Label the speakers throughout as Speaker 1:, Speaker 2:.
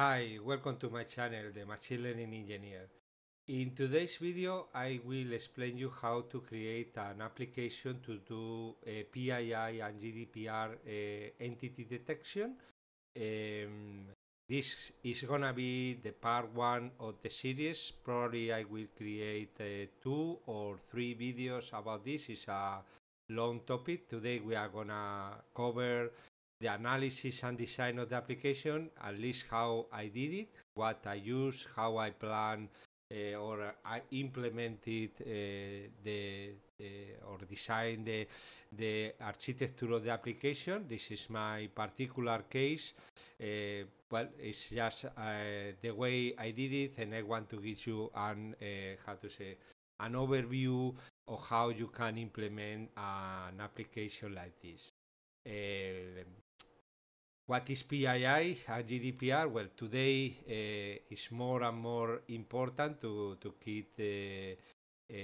Speaker 1: Hi, welcome to my channel, the Machine Learning Engineer. In today's video, I will explain you how to create an application to do a PII and GDPR uh, entity detection. Um, this is gonna be the part one of the series. Probably I will create uh, two or three videos about this. It's a long topic. Today we are gonna cover the analysis and design of the application, at least how I did it, what I use, how I plan uh, or I implemented uh, the uh, or designed the, the architecture of the application. This is my particular case. Eh, well, it's just the way I did it, and I want to give you an how to say an overview of how you can implement an application like this. What is PII and GDPR? Well, today uh, more and more important to, to keep the, uh,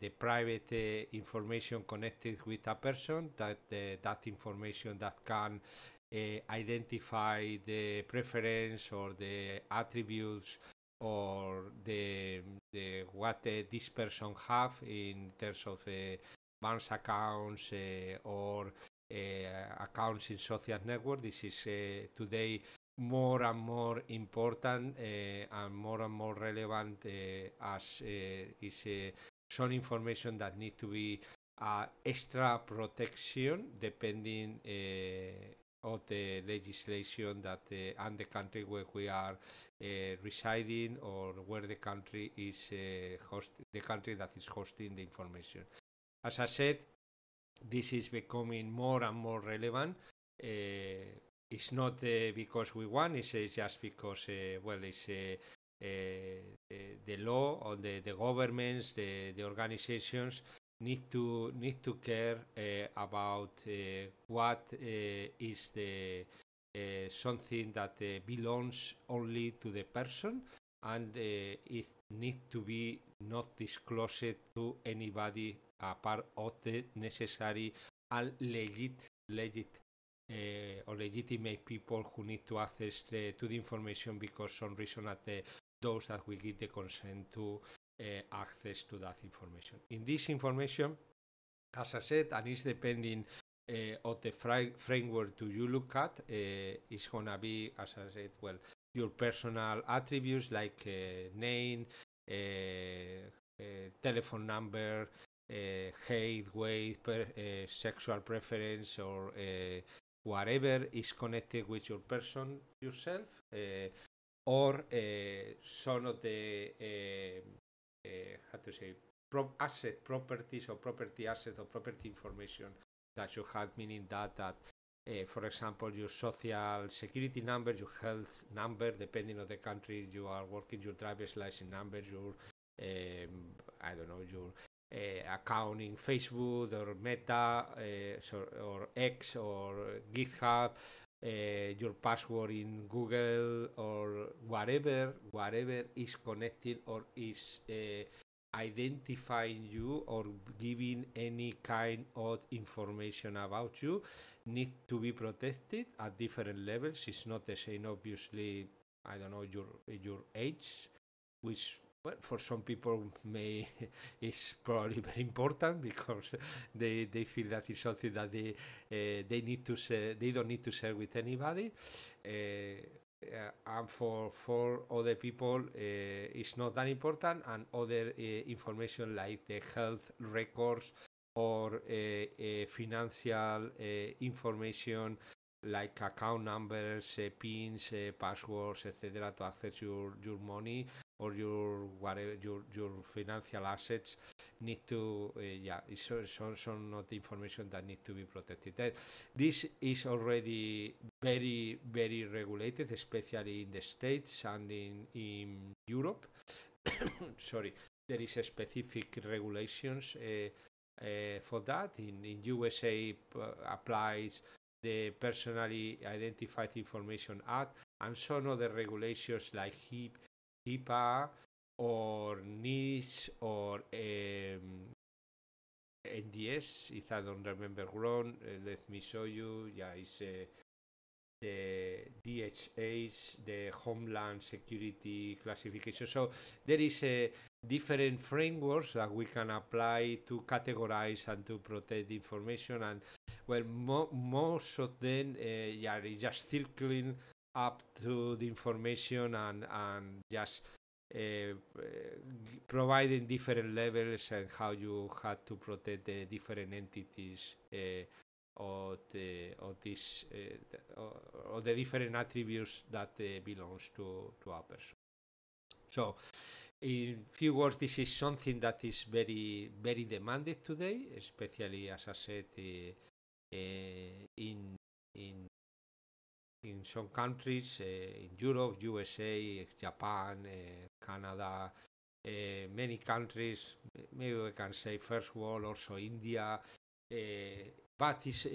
Speaker 1: the private uh, information connected with a person, that that information that can identify the preference or the attributes or the, the what this person have in terms of bank accounts or Eh, accounts in social network. This is eh, today more and more important eh, and more and more relevant as is some information that need to be uh, extra protection depending of the legislation that uh, and the country where we are uh, residing or where the country is uh, host the country that is hosting the information. As I said, this is becoming more and more relevant. Uh, it's not uh, because we want, it's, it's uh, just because, uh, well, it's uh, uh, the law or the, the governments, the, the organizations need to need to care about what is the something that belongs only to the person and it needs to be not disclosed to anybody the necessary the legit, legit uh, eh, or legitimate people who need to access the, to the information because some reason at the, those that will give the consent to uh, access to that information. In this information, as I said, and it's depending uh, of the framework to you look at, it's gonna be, as I said, well, your personal attributes like name, telephone number, Eh, hate, weight, per, eh, sexual preference, or eh, whatever is connected with your person yourself, or some of the how to say asset properties or property asset or property information that you had, meaning that that uh, for example, your social security number, your health number, depending on the country you are working, your driver's license number, your um, I don't know, your Eh, accounting Facebook or Meta eh, so, or X or GitHub, eh, your password in Google or whatever, whatever is connected or is identifying you or giving any kind of information about you need to be protected at different levels. It's not the same, obviously. I don't know your your age, which well, for some people may is probably very important because they, they feel that it's something that they uh, they need to share. they don't need to share with anybody uh, and for for other people uh, it's not that important and other information like the health records or financial information like account numbers, pins, passwords, etc., to access your, your money or your whatever your your financial assets need to uh, yeah some some not information that need to be protected. That, eh, this is already very very regulated, especially in the states and in in Europe. Sorry, there is specific regulations. Uh, uh, for that in, in USA applies the personally identified information act and some other regulations like HIP IPA or NIS or um, NDS, if I don't remember wrong, uh, let me show you. Yeah, it's uh, the DHS, the Homeland Security Classification. So there is a eh, different frameworks that we can apply to categorize and to protect information. And well, mo most of them, uh, eh, yeah, just circling up to the information and and just uh, uh, providing different levels and how you had to protect the different entities uh, the or this uh, the different attributes that uh, belongs to to a person. So, in few words, this is something that is very very demanded today, especially as I said uh, uh, in in in some countries eh, in Europe, USA, Japan, eh, Canada, eh, many countries, maybe we can say first world, also India, but it's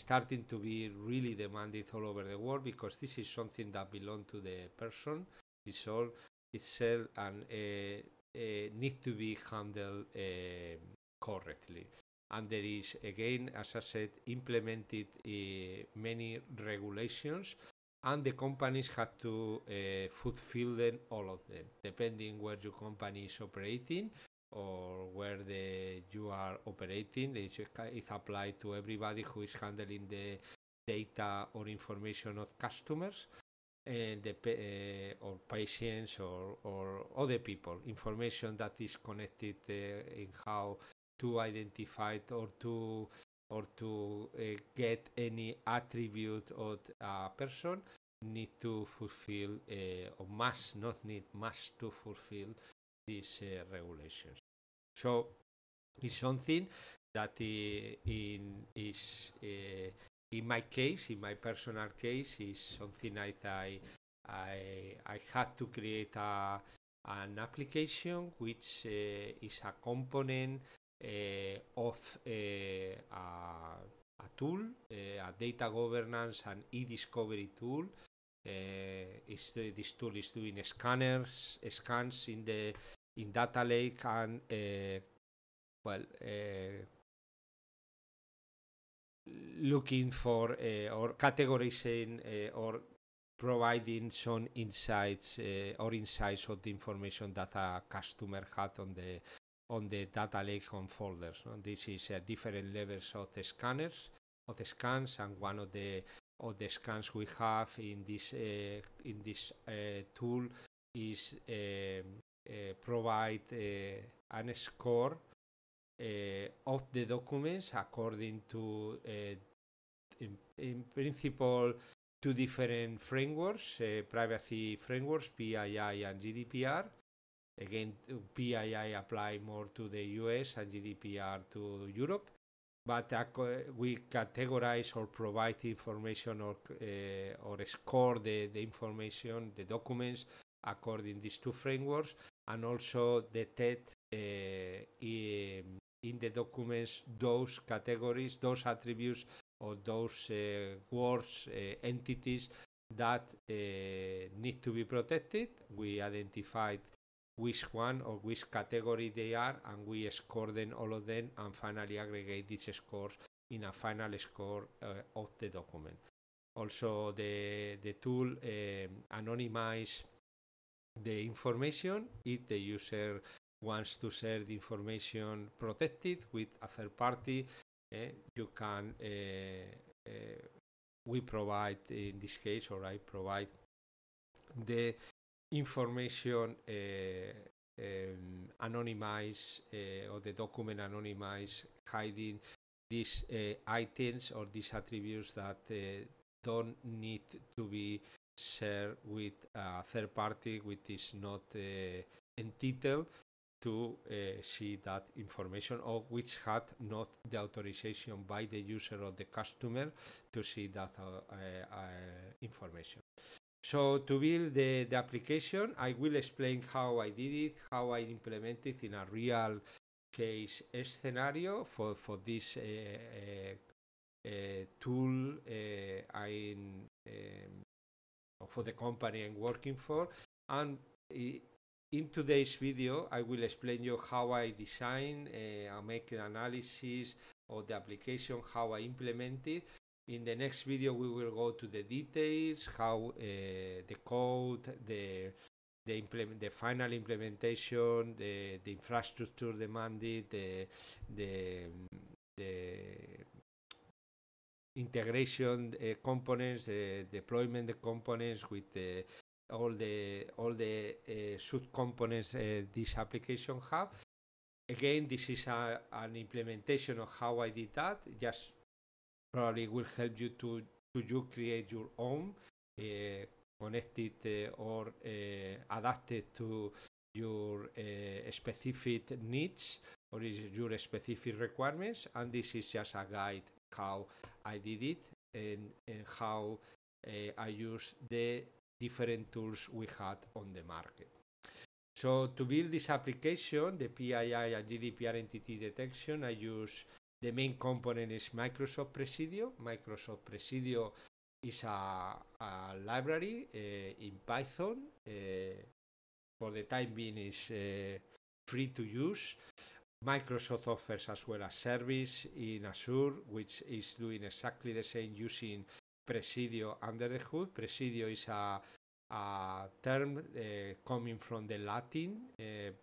Speaker 1: starting to be really demanded all over the world because this is something that belongs to the person itself, itself and need to be handled correctly and there is again, as I said, implemented eh, many regulations and the companies had to uh, fulfill them, all of them, depending where your company is operating or where the, you are operating. It's, it's applied to everybody who is handling the data or information of customers and the, uh, or patients or, or other people, information that is connected uh, in how to identify it or to or to uh, get any attribute of a person need to fulfill uh, or must not need must to fulfill these uh, regulations so it's something that in is in my case in my personal case is something that i i i had to create a an application which is a component Eh, of eh, a, a, tool, eh, a data governance and e-discovery tool. is this tool is doing scanners, scans in the in data lake and well looking for uh, or categorizing uh, or providing some insights uh, or insights of the information that a customer had on the on the data lake on folders. No? This is uh, different levels of the scanners, of the scans, and one of the of the scans we have in this uh, in this uh, tool is um, uh, provide uh, an score uh, of the documents according to uh, in, in, principle two different frameworks, privacy frameworks, PII and GDPR Again, uh, PII apply more to the US and GDPR to Europe, but we categorize or provide information or, uh, or score the, the information, the documents according these two frameworks, and also detect uh, in, um, in the documents those categories, those attributes, or those uh, words, uh, entities that uh, need to be protected. We identified which one or which category they are and we score them all of them and finally aggregate these scores in a final score uh, of the document. Also the, the tool um, anonymize the information if the user wants to share the information protected with a third party eh, you can uh, uh, we provide in this case or I provide the information um, eh, anonymize uh, eh, or the document anonymize hiding these uh, items or these attributes that uh, don't need to be shared with a third party which is not entitled to see that information or which had not the authorization by the user or the customer to see that information. So to build the, the application, I will explain how I did it, how I implemented it in a real case scenario for, for this uh, uh, tool I, um, for the company I'm working for. And in today's video, I will explain you how I design, I make an analysis of the application, how I implement it, in the next video, we will go to the details, how uh, the code, the the, implement, the final implementation, the, the infrastructure demanded, the, the, the integration uh, components, the deployment the components with the, all the all the uh, sub components uh, this application have. Again, this is a, an implementation of how I did that. Just probably will help you to to you create your own uh, connected uh, or uh, adapted to your uh, specific needs or is your specific requirements and this is just a guide how I did it and, and how I used the different tools we had on the market. So to build this application, the PII and GDPR entity detection, I use The main component is Microsoft Presidio. Microsoft Presidio is a, library eh, in Python. Eh, for the time being, is eh, free to use. Microsoft offers as well a service in Azure, which is doing exactly the same using Presidio under the hood. Presidio is a, a term coming from the Latin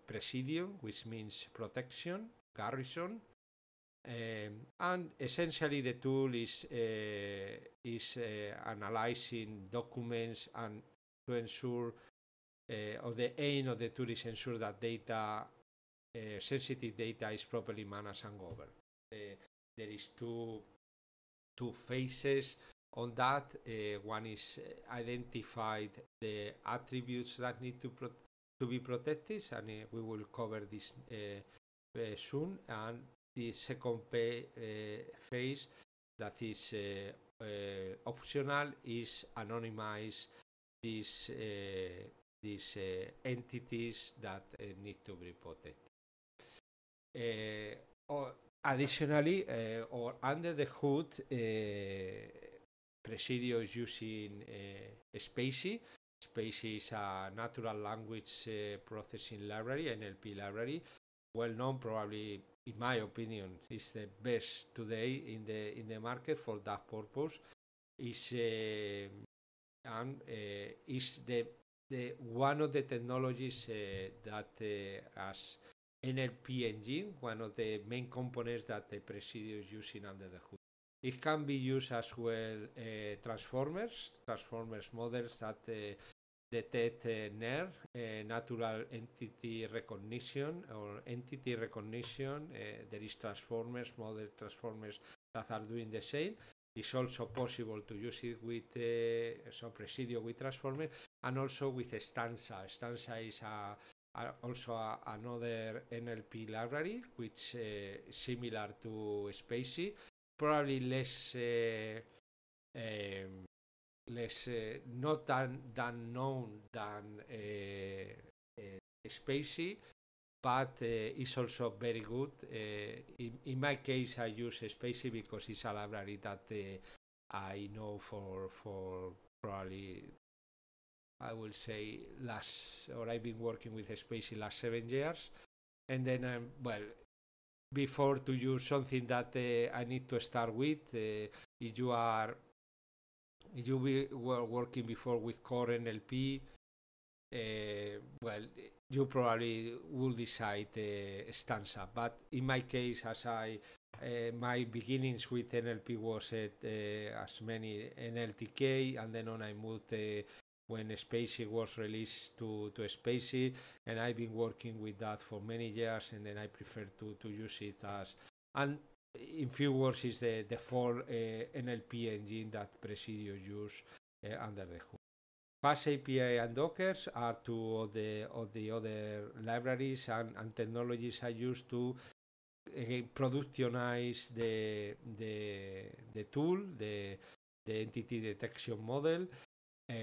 Speaker 1: presidium, which means protection, garrison, Um, and essentially, the tool is uh, is uh, analyzing documents and to ensure, uh, or the aim of the tool is ensure that data, sensitive data, is properly managed and governed. there is two two phases on that. one is identified the attributes that need to pro- to be protected, and we will cover this soon. And the second pay, uh, eh, phase that is eh, eh, optional is anonymize these these entities that need to be protected. or additionally, or under the hood, Presidio is using uh, Spacey. Spacey is a natural language uh, processing library, NLP library, well known probably in my opinion, is the best today in the in the market for that purpose. Is uh, and uh, is the the one of the technologies uh, that has uh, NLP engine, one of the main components that the Presidio is using under the hood. It can be used as well uh, transformers, transformers models that uh, detect NER, eh, natural entity recognition or entity recognition. Eh, there is transformers, model transformers that are doing the same. It's also possible to use it with uh, some presidio with transformer and also with Stanza. Stanza is a, a, also a, another NLP library which uh, similar to Spacey, probably less uh, um, less eh, not than than known than eh, eh, Spacey, but it's also very good. In, in, my case, I use Spacey because it's a library that I know for for probably I will say last or I've been working with Spacey last seven years, and then I'm um, well before to use something that uh, I need to start with. Uh, if you are you be, were working before with Core NLP, uh, eh, well, you probably will decide the eh, stanza. But in my case, as I uh, my beginnings with NLP was at uh, as many NLTK, and then on I moved when Spacey was released to to Spacey, and I've been working with that for many years, and then I prefer to to use it as and in few words is the, the four uh, NLP engine that Presidio use uh, under the hood. Fast API and Dockers are two of the, of the other libraries and, and technologies I use to again productionize the, the, the tool, the, the entity detection model. Uh,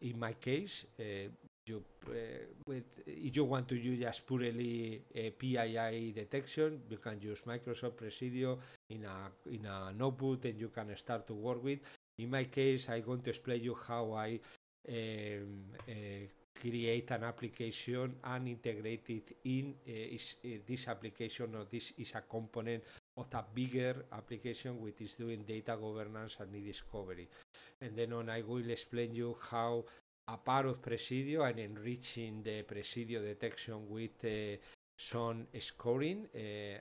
Speaker 1: in my case, uh, you eh, with eh, if you want to use just purely eh, PII detection, you can use Microsoft Presidio in a in a notebook, and you can start to work with. In my case, I'm going to explain you how I um, uh, create an application and integrate it in uh, is, uh, this application or this is a component of a bigger application which is doing data governance and e-discovery. And then on I will explain you how a part of Presidio and enriching the Presidio detection with uh, eh, some scoring, eh,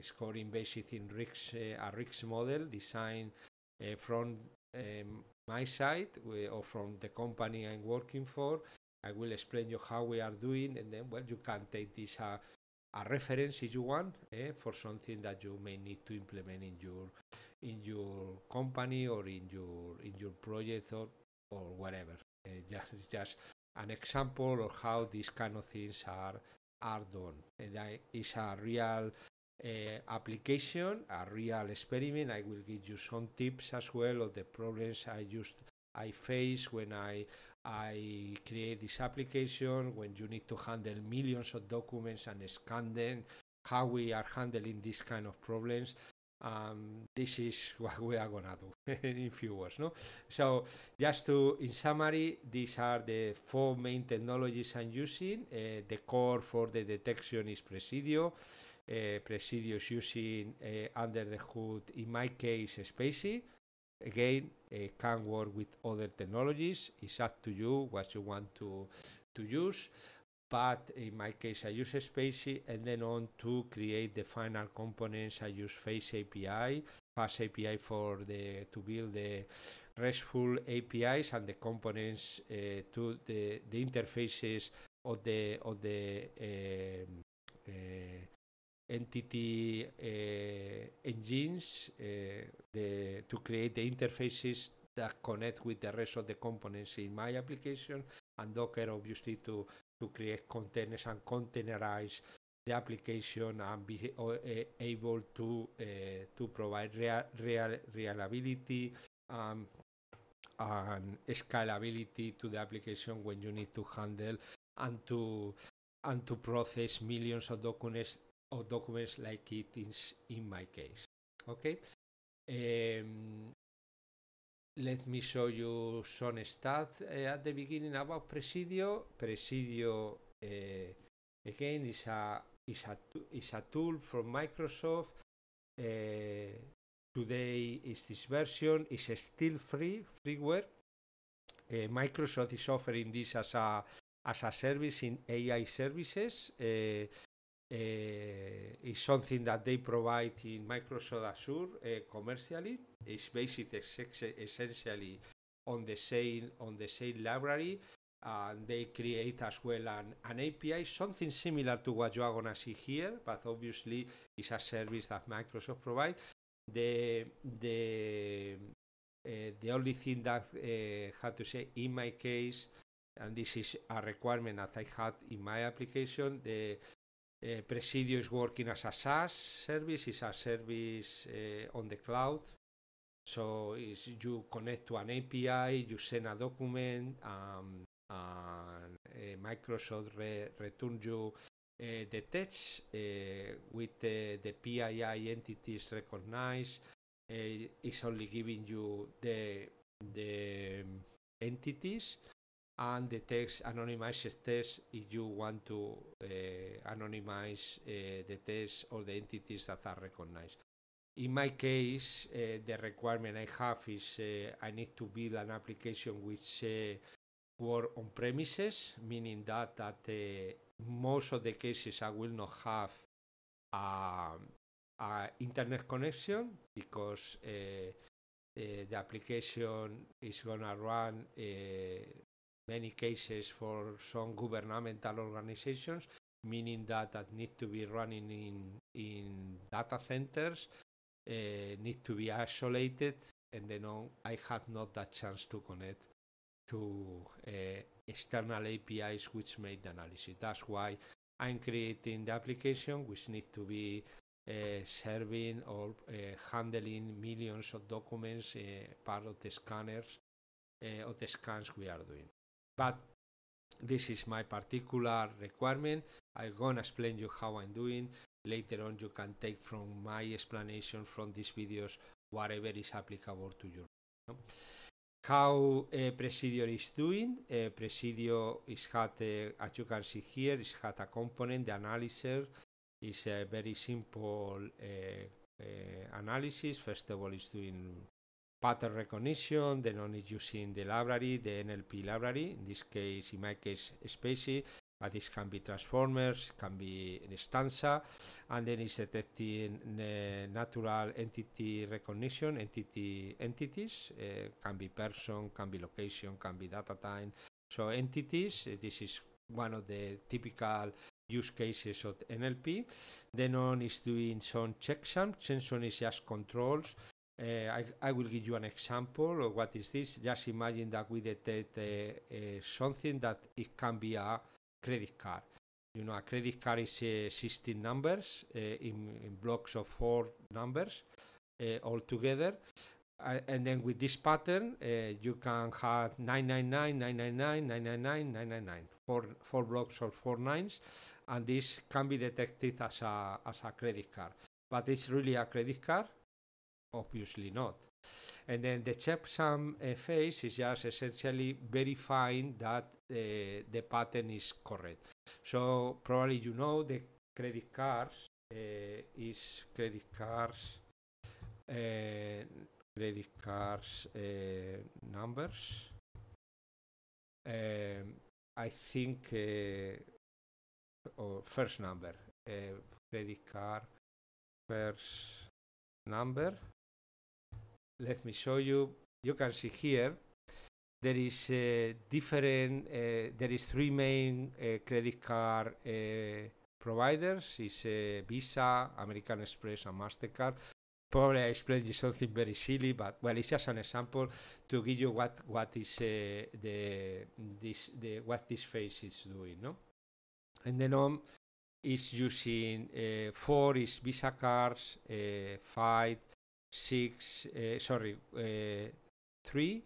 Speaker 1: scoring based in RIX, eh, a RIX model designed from um, my side or from the company I'm working for. I will explain you how we are doing, and then well, you can take this uh, a reference if you want eh, for something that you may need to implement in your in your company or in your in your project or or whatever just, eh, just an example of how these kind of things are are done. And I, it's a real uh, application, a real experiment. I will give you some tips as well of the problems I just I face when I I create this application. When you need to handle millions of documents and scan them, how we are handling these kind of problems. Um, this is what we are gonna do in few words, no? So just to, in summary, these are the four main technologies I'm using. Uh, the core for the detection is Presidio. Uh, Presidio is using uh, under the hood, in my case, Spacey. Again, it uh, can work with other technologies. It's up to you what you want to to use but in my case I use Spacey and then on to create the final components I use Face API, Fast API for the to build the RESTful APIs and the components uh, to the, the interfaces of the of the um, uh, entity uh, engines uh, the, to create the interfaces that connect with the rest of the components in my application and Docker obviously to to create containers and containerize the application and be uh, uh, able to uh, to provide real, real reliability um, and scalability to the application when you need to handle and to and to process millions of documents of documents like it is in my case okay um, Let me show you some stats uh, at the beginning about Presidio. Presidio uh, again is a is a is a tool from Microsoft. Uh, today is this version is still free freeware. Uh, Microsoft is offering this as a as a service in AI services. Uh, Eh, is something that they provide in Microsoft Azure eh, commercially. It's based essentially on the same on the same library and they create as well an, an API, something similar to what you are going to see here, but obviously it's a service that Microsoft provides. The, the, uh, the only thing that uh, had to say in my case, and this is a requirement that I had in my application, the, eh, Presidio is working as a SaaS service, it's a service eh, on the cloud. So is you connect to an API, you send a document, um, and eh, Microsoft re return you eh, the text eh, with the PII entities recognized. it's only giving you the the um, entities and the text anonymizes test if you want to uh, anonymize uh, the test or the entities that are recognized. In my case, uh, the requirement I have is I need to build an application which work on premises, meaning that at most of the cases I will not have um, a internet connection because uh, the application is gonna run uh, many cases for some governmental organizations, meaning that that need to be running in in data centers, uh, need to be isolated, and then on, I have not that chance to connect to uh, external APIs which make the analysis. That's why I'm creating the application which needs to be uh, serving or handling millions of documents part of the scanners uh, of the scans we are doing but this is my particular requirement i'm gonna explain you how i'm doing later on you can take from my explanation from these videos whatever is applicable to you how uh, Presidio is doing uh, Presidio is had uh, as you can see here is had a component the analyzer is a very simple uh, uh analysis first of all it's doing pattern recognition, Then, one is using the library, the NLP library, in this case, in my case, Spacey, but this can be transformers, can be stanza, and then it's detecting uh, natural entity recognition, entity entities, uh, can be person, can be location, can be data time. So entities, uh, this is one of the typical use cases of NLP. Then on is doing some checksum. Checksum is just controls I, I, will give you an example of what is this. Just imagine that we detect something that it can be a credit card. You know, a credit card is 16 numbers in, in blocks of four numbers all together. Uh, and then with this pattern uh, you can have 999 999 999 999 four, four blocks or four nines and this can be detected as a as a credit card but it's really a credit card obviously not. And then the checksum uh, phase is just essentially verifying that uh, the pattern is correct. So probably you know the credit cards uh, is credit cards uh, credit cards uh, numbers. Um, I think uh, or oh, first number credit card first number let me show you you can see here there is uh, different uh, there is three main uh, credit card uh, providers is visa american express and mastercard probably i explained you something very silly but well it's just an example to give you what what is uh, the this the what this phase is doing no and then on is using uh, four is visa cards five six uh, sorry uh, three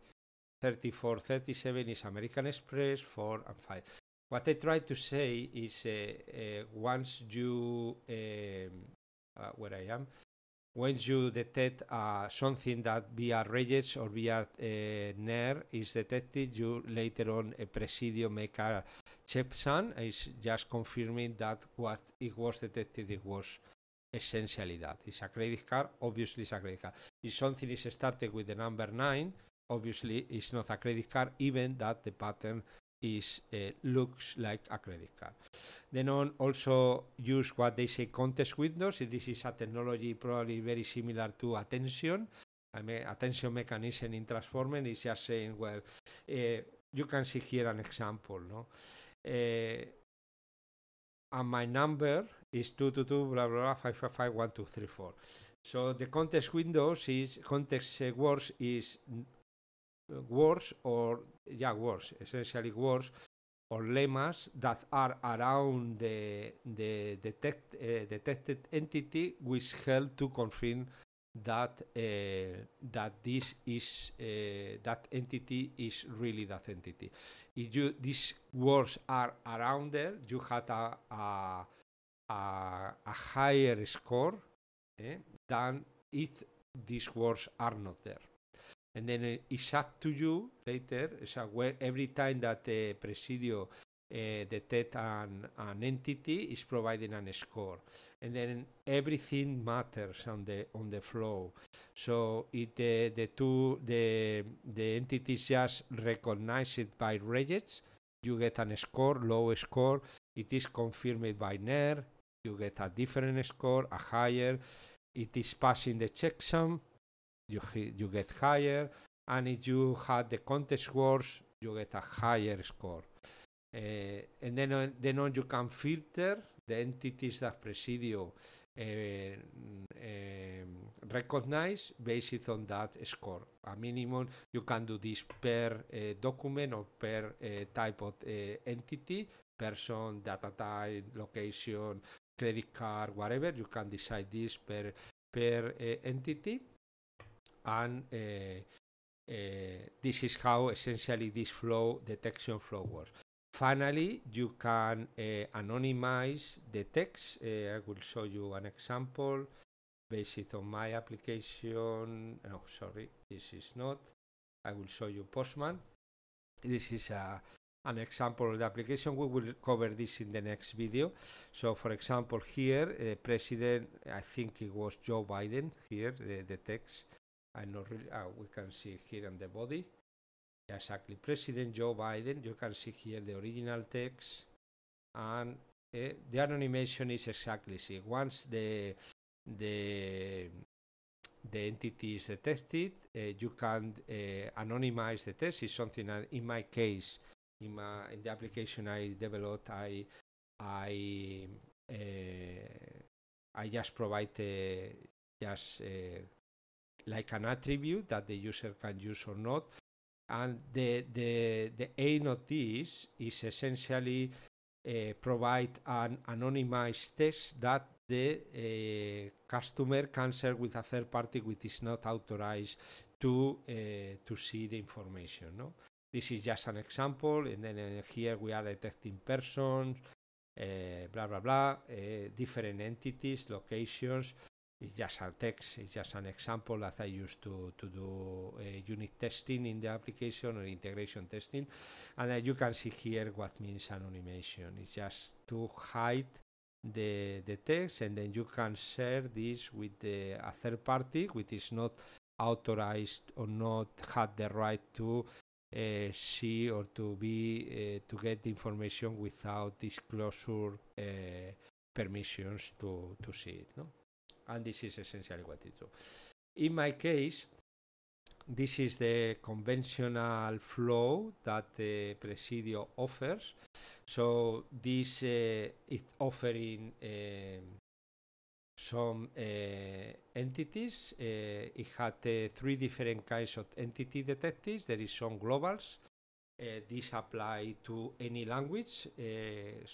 Speaker 1: 34 37 is american express 4 and 5 what i try to say is uh, once you um, where i am once you detect uh, something that via regex or via ner is detected you later on a presidio make a checksum is just confirming that what it was detected it was essentialidad. It's a credit card, obviously it's a credit card. If something is started with the number 9, obviously it's not a credit card, even that the pattern is uh, looks like a credit card. Then on also use what they say context windows. This is a technology probably very similar to attention. I mean, attention mechanism in transforming is just saying, well, uh, you can see here an example, no? Uh, and my number is 222 blah blah, blah 555 1234. So the context windows is context uh, words is uh, words or yeah words essentially words or lemmas that are around the the detect, uh, detected entity which help to confirm that uh, that this is uh, that entity is really that entity. If you these words are around there, you have a, a a, a higher score eh, than if these words are not there. And then eh, it's up to you later, so where every time that the Presidio uh, an, an entity is providing an score and then everything matters on the on the flow so if the, the two the the entities just recognize it by regex, you get an score low score it is confirmed by NER you get a different score, a higher. It is passing the checksum, you, you get higher. And if you had the contest words, you get a higher score. Eh, and then, then you can filter the entities that Presidio eh, mm, eh, recognize based on that score. A minimum, you can do this per document or per type of entity, person, data type, location, credit card, whatever. You can decide this per per uh, entity, and eh, eh, this is how essentially this flow detection flow works. Finally, you can anonymize the text. I will show you an example based on my application. No, sorry, this is not. I will show you Postman. This is a an example of the application. We will cover this in the next video. So for example here, uh, President, I think it was Joe Biden here, the, the text. I'm not really, uh, we can see here on the body. Exactly, President Joe Biden. You can see here the original text and uh, the anonymization is exactly see. Once the, the the entity is detected, uh, you can uh, anonymize the text. It's something, in my case, in, my, in the application I developed, I I uh, I just provide eh, just eh, like an attribute that the user can use or not. And the the the aim of this is essentially provide an anonymized test that the customer can share with a third party which is not authorized to to see the information. No this is just an example, and then uh, here we are detecting persons, uh, blah, blah, blah, eh, different entities, locations. It's just a text, it's just an example that I used to, to do eh, unit testing in the application or integration testing. And uh, you can see here what means anonymization. It's just to hide the, the text and then you can share this with the, a third party which is not authorized or not had the right to uh, see or to be uh, to get information without disclosure uh, permissions to to see it. No? And this is essentially what it do. In my case, this is the conventional flow that the Presidio offers. So this uh, is offering um, some eh, entities. Eh, it had eh, three different kinds of entity detectives. There is some globals. these apply to any language.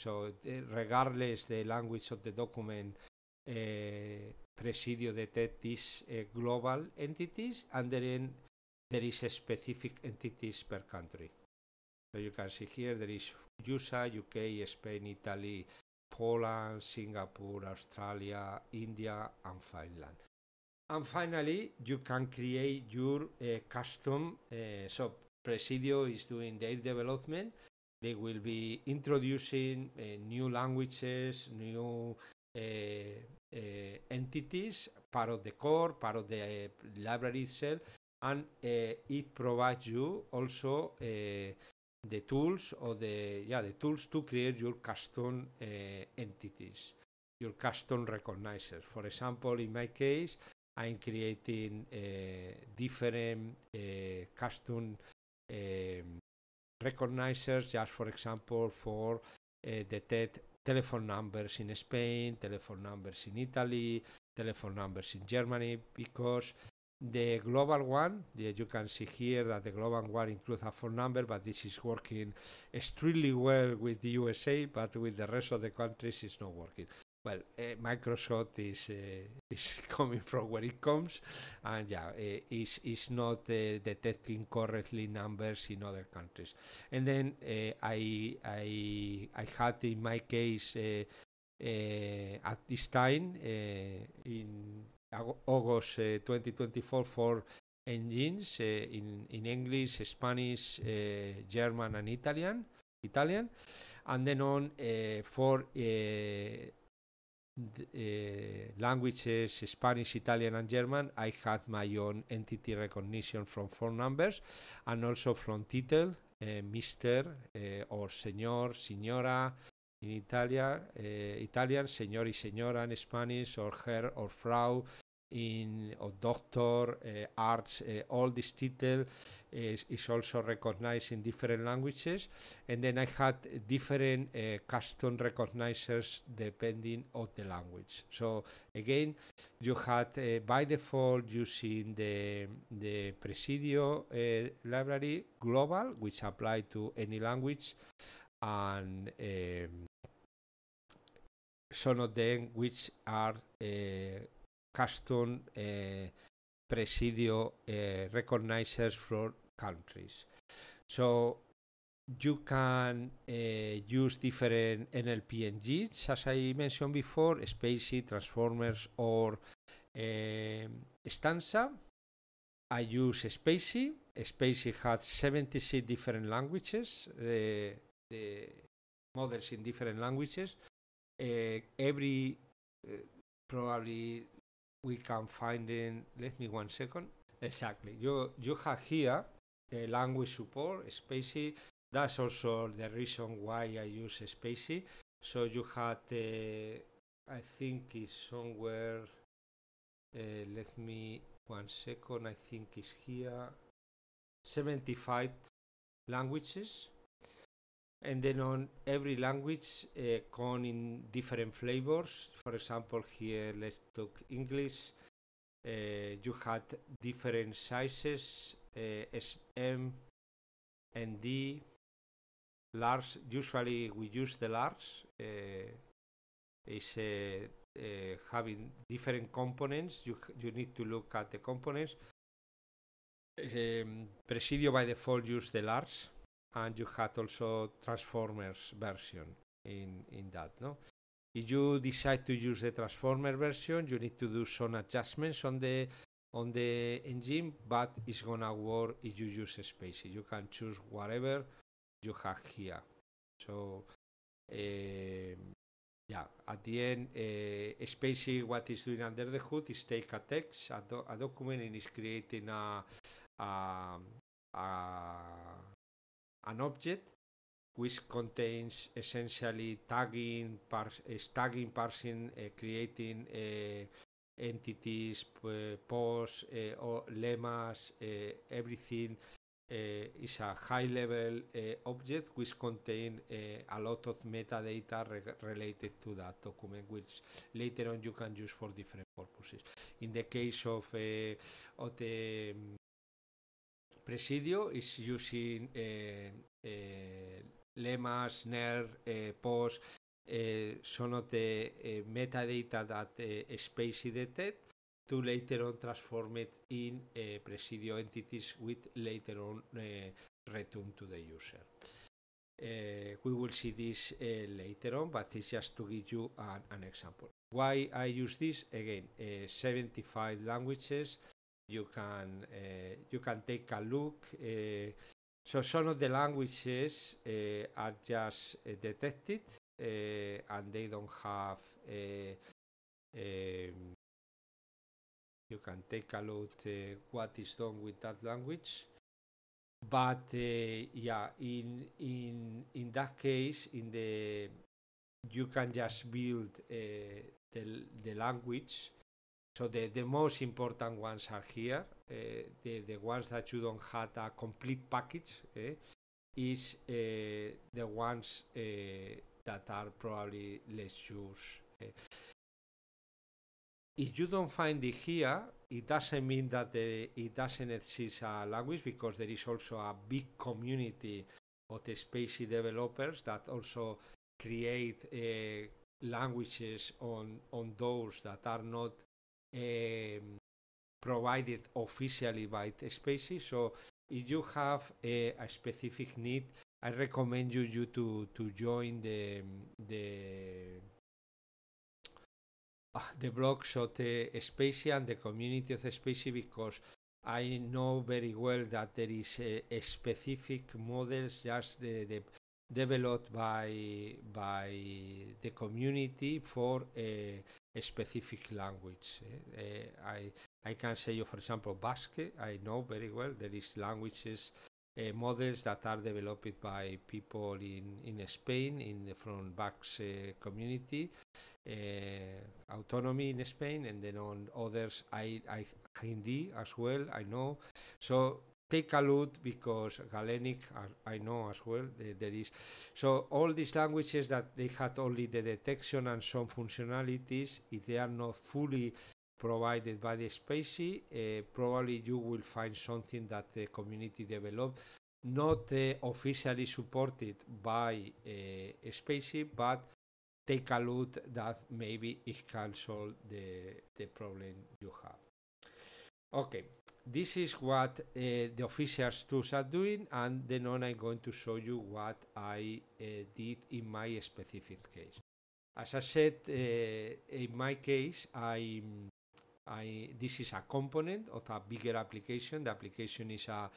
Speaker 1: so regardless the language of the document, Presidio detect these global entities, and then there is a specific entities per country. So you can see here there is USA, UK, Spain, Italy, Poland, Singapore, Australia, India, and Finland. And finally, you can create your uh, custom uh, Presidio is doing their development. They will be introducing uh, new languages, new uh, uh, entities, part of the core, part of the uh, library itself, and it provides you also the tools or the yeah the tools to create your custom uh, entities your custom recognizers for example in my case i'm creating uh, different uh, custom recognizers just for example for detect telephone numbers in spain telephone numbers in italy telephone numbers in germany because the global one, yeah, you can see here that the global one includes a phone number, but this is working extremely well with the USA, but with the rest of the countries, it's not working. Well, uh, Microsoft is uh, is coming from where it comes, and yeah, uh, eh, it's not detecting correctly numbers in other countries. And then I I I had in my case at this time in August eh, 2024 for engines eh, in, in English, Spanish, eh, German, and Italian. Italian, and then on for uh, languages Spanish, Italian, and German, I had my own entity recognition from phone numbers and also from title, uh, Mr. Uh, or Señor, Signora in Italia, Italian, Señor y Señora in Spanish, or Her or Frau in or doctor, uh, arts, uh, all these titles is, is, also recognized in different languages. And then I had different uh, custom recognizers depending on the language. So again, you had by default using the, the Presidio library global, which apply to any language, and um, some of them which are Custom eh, Presidio eh, Recognizers for Countries. So you can eh, use different NLPNGs, as I mentioned before, Spacey, Transformers, or Stanza. I use Spacey. Spacey has 76 different languages, models in different languages. every probably we can find in, let me one second. Exactly, you, you have here the language support, Spacey. That's also the reason why I use Spacey. So you had, uh, I think it's somewhere, uh, let me one second, I think it's here, 75 languages and then on every language uh, corn in different flavors for example here let's talk english uh, you had different sizes uh, sm and d large usually we use the large uh, is uh, uh, having different components you you need to look at the components um, presidio by default use the large and you had also Transformers version in, in that. No? If you decide to use the Transformer version, you need to do some adjustments on the on the engine, but it's gonna work if you use Space. You can choose whatever you have here. So uh, yeah, at the end, uh, eh, Spacey what is doing under the hood is take a text, a, do- a document, and is creating a, um, a, a an object which contains essentially tagging, eh, tagging, parsing, uh, creating uh, entities, posts, or lemmas, everything is a high-level object which contains a lot of metadata re related to that document, which later on you can use for different purposes. In the case of, of the Presidio is using eh, eh, Snare, uh, pos. Eh, some of the metadata that space detected to later on transform it in Presidio entities with later on return to the user. Uh, we will see this uh, later on, but it's just to give you an, an example. Why I use this? Again, uh, 75 languages, you can uh, you can take a look. Uh, so some of the languages uh, are just detected and they don't have. Um, you can take a look what is done with that language. But yeah, in in in that case, in the you can just build the the language so the, the most important ones are here. Uh, the, the ones that you don't have a complete package eh, is uh, the ones uh, that are probably less used. Eh. If you don't find it here, it doesn't mean that the, it doesn't exist a language because there is also a big community of the spacey developers that also create languages on, on those that are not um, provided officially by Spacey. So if you have a, a, specific need, I recommend you, you to, to join the the ah, the blogs of the Spacey and the community of Spacey because I know very well that there is a, a specific models just the, uh, the developed by by the community for uh, specific language. Eh? Eh, I I can say you, for example, Basque. I know very well. There is languages. Uh, models that are developed by people in, in Spain, in the, from Basque uh, community, uh, autonomy in Spain, and then on others, I, I Hindi as well. I know. So take a look because Galenic, I know as well, there is. So all these languages that they had only the detection and some functionalities, if they are not fully provided by the spacey, uh, eh, probably you will find something that the community developed, not uh, officially supported by uh, but take a look that maybe it can solve the, the problem you have. Okay, this is what uh, the officials tools are doing and then on I'm going to show you what I uh, did in my specific case. As I said, uh, in my case, I, I, this is a component of a bigger application. The application is a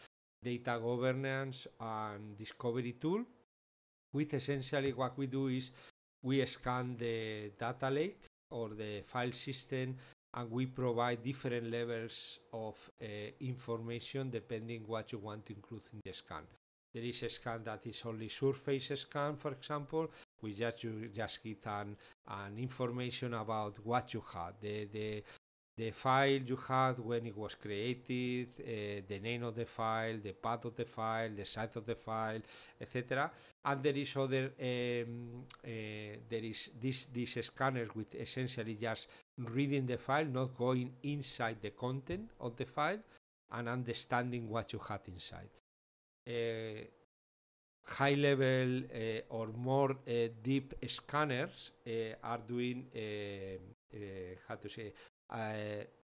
Speaker 1: data governance and discovery tool with essentially what we do is we scan the data lake or the file system and we provide different levels of uh, information depending what you want to include in the scan. There is a scan that is only surface scan, for example. We just you just get an, an information about what you had, the, the the file you had when it was created, uh, the name of the file, the path of the file, the size of the file, etc. And there is other um, uh, there is this these scanners with essentially just reading the file, not going inside the content of the file, and understanding what you had inside. Uh, high level uh, or more uh, deep scanners uh, are doing, uh, uh, how to say,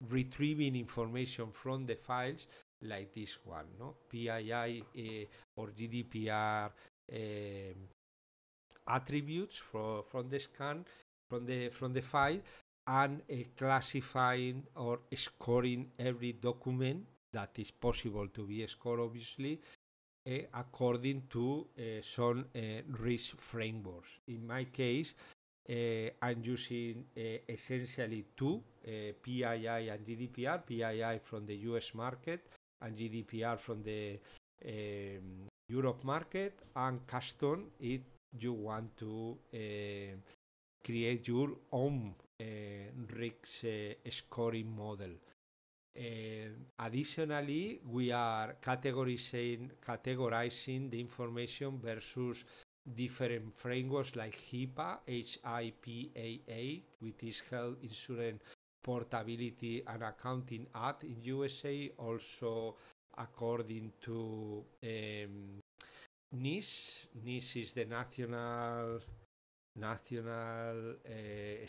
Speaker 1: retrieving information from the files like this one, no? PII or GDPR um, attributes for, from the scan, from the, from the file, and uh, classifying or scoring every document that is possible to be scored, obviously, uh, according to uh, some eh, risk frameworks. In my case, I'm using essentially two PII and GDPR PII from the US market and GDPR from the um, Europe market, and custom if you want to create your own Eh, rigs scoring model. Eh, additionally, we are categorizing, categorizing the information versus different frameworks like HIPAA, HIPAA, which is Health Insurance Portability and Accounting Act in USA, also according to um, NIST. is the national national uh,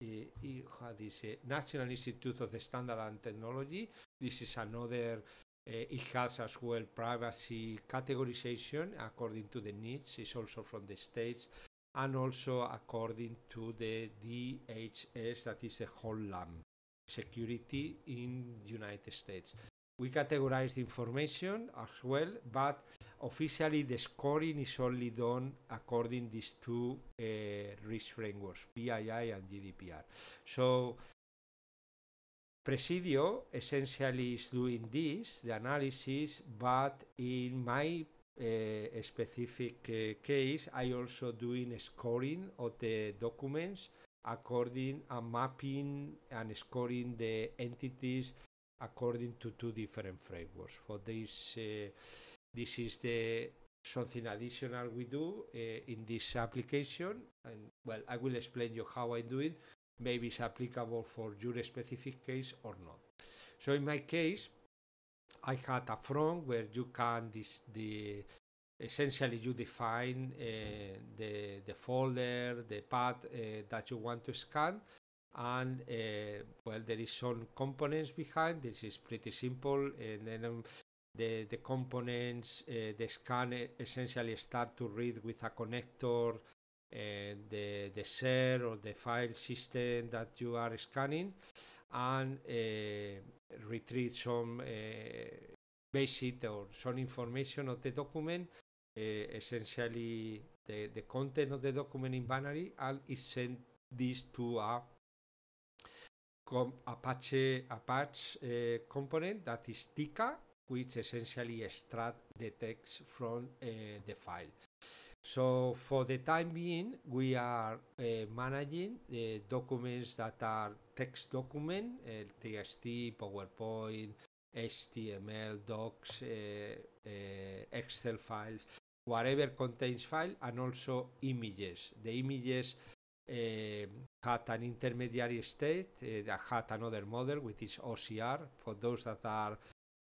Speaker 1: hija this uh, National Institute of Standard and Technology. This is another. Eh, it has as well privacy categorization according to the needs. It's also from the states and also according to the DHS, that is the whole LAM security in United States we categorize the information as well, but officially the scoring is only done according these two uh, risk frameworks, PII and GDPR. So Presidio essentially is doing this, the analysis, but in my uh, specific uh, case, I also doing scoring of the documents according and mapping and scoring the entities according to two different frameworks. For this, uh, this is the something additional we do uh, in this application. And well, I will explain you how I do it. Maybe it's applicable for your specific case or not. So in my case, I had a front where you can this the essentially you define uh, the the folder, the path uh, that you want to scan and uh, well there is some components behind this is pretty simple and then um, the, the components uh, the scan essentially start to read with a connector and the, the share or the file system that you are scanning and uh, retrieve some uh, basic or some information of the document uh, essentially the, the content of the document in binary and is sent this to a com Apache, Apache eh, component that is Tika, which essentially extract the text from eh, the file. So for the time being, we are uh, managing the eh, documents that are text document, uh, TXT, PowerPoint, HTML, docs, eh, Excel files, whatever contains file, and also images. The images had an intermediary state eh, that had another model, which is OCR. For those that are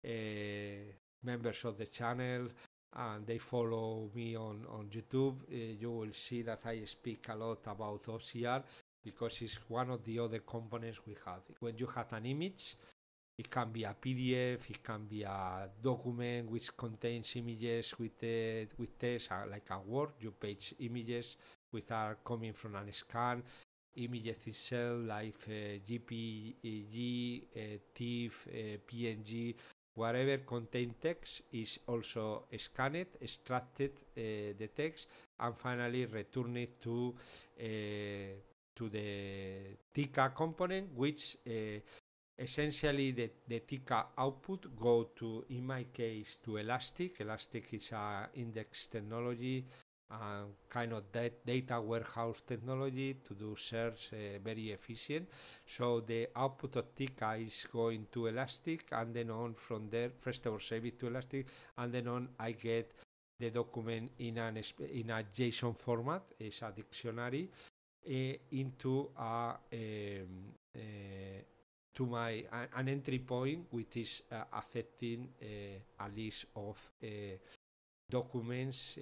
Speaker 1: eh, members of the channel and they follow me on, on YouTube, eh, you will see that I speak a lot about OCR because it's one of the other components we have. When you have an image, it can be a PDF, it can be a document which contains images with the, with text, uh, like a Word. You page images which are coming from an scan, images itself like uh, GPG, uh, TIFF, uh, PNG, whatever contain text is also scanned, extracted uh, the text, and finally return it to uh, to the Tika component, which uh, essentially the, the output go to, in my case, to Elastic. Elastic is a index technology uh, kind of data warehouse technology to do search uh, very efficient. So the output of Tika is going to Elastic, and then on from there, first of all, save it to Elastic, and then on I get the document in an in a JSON format, it's a dictionary, uh, into a, um, uh, to my an entry point which is uh, accepting uh, a list of documents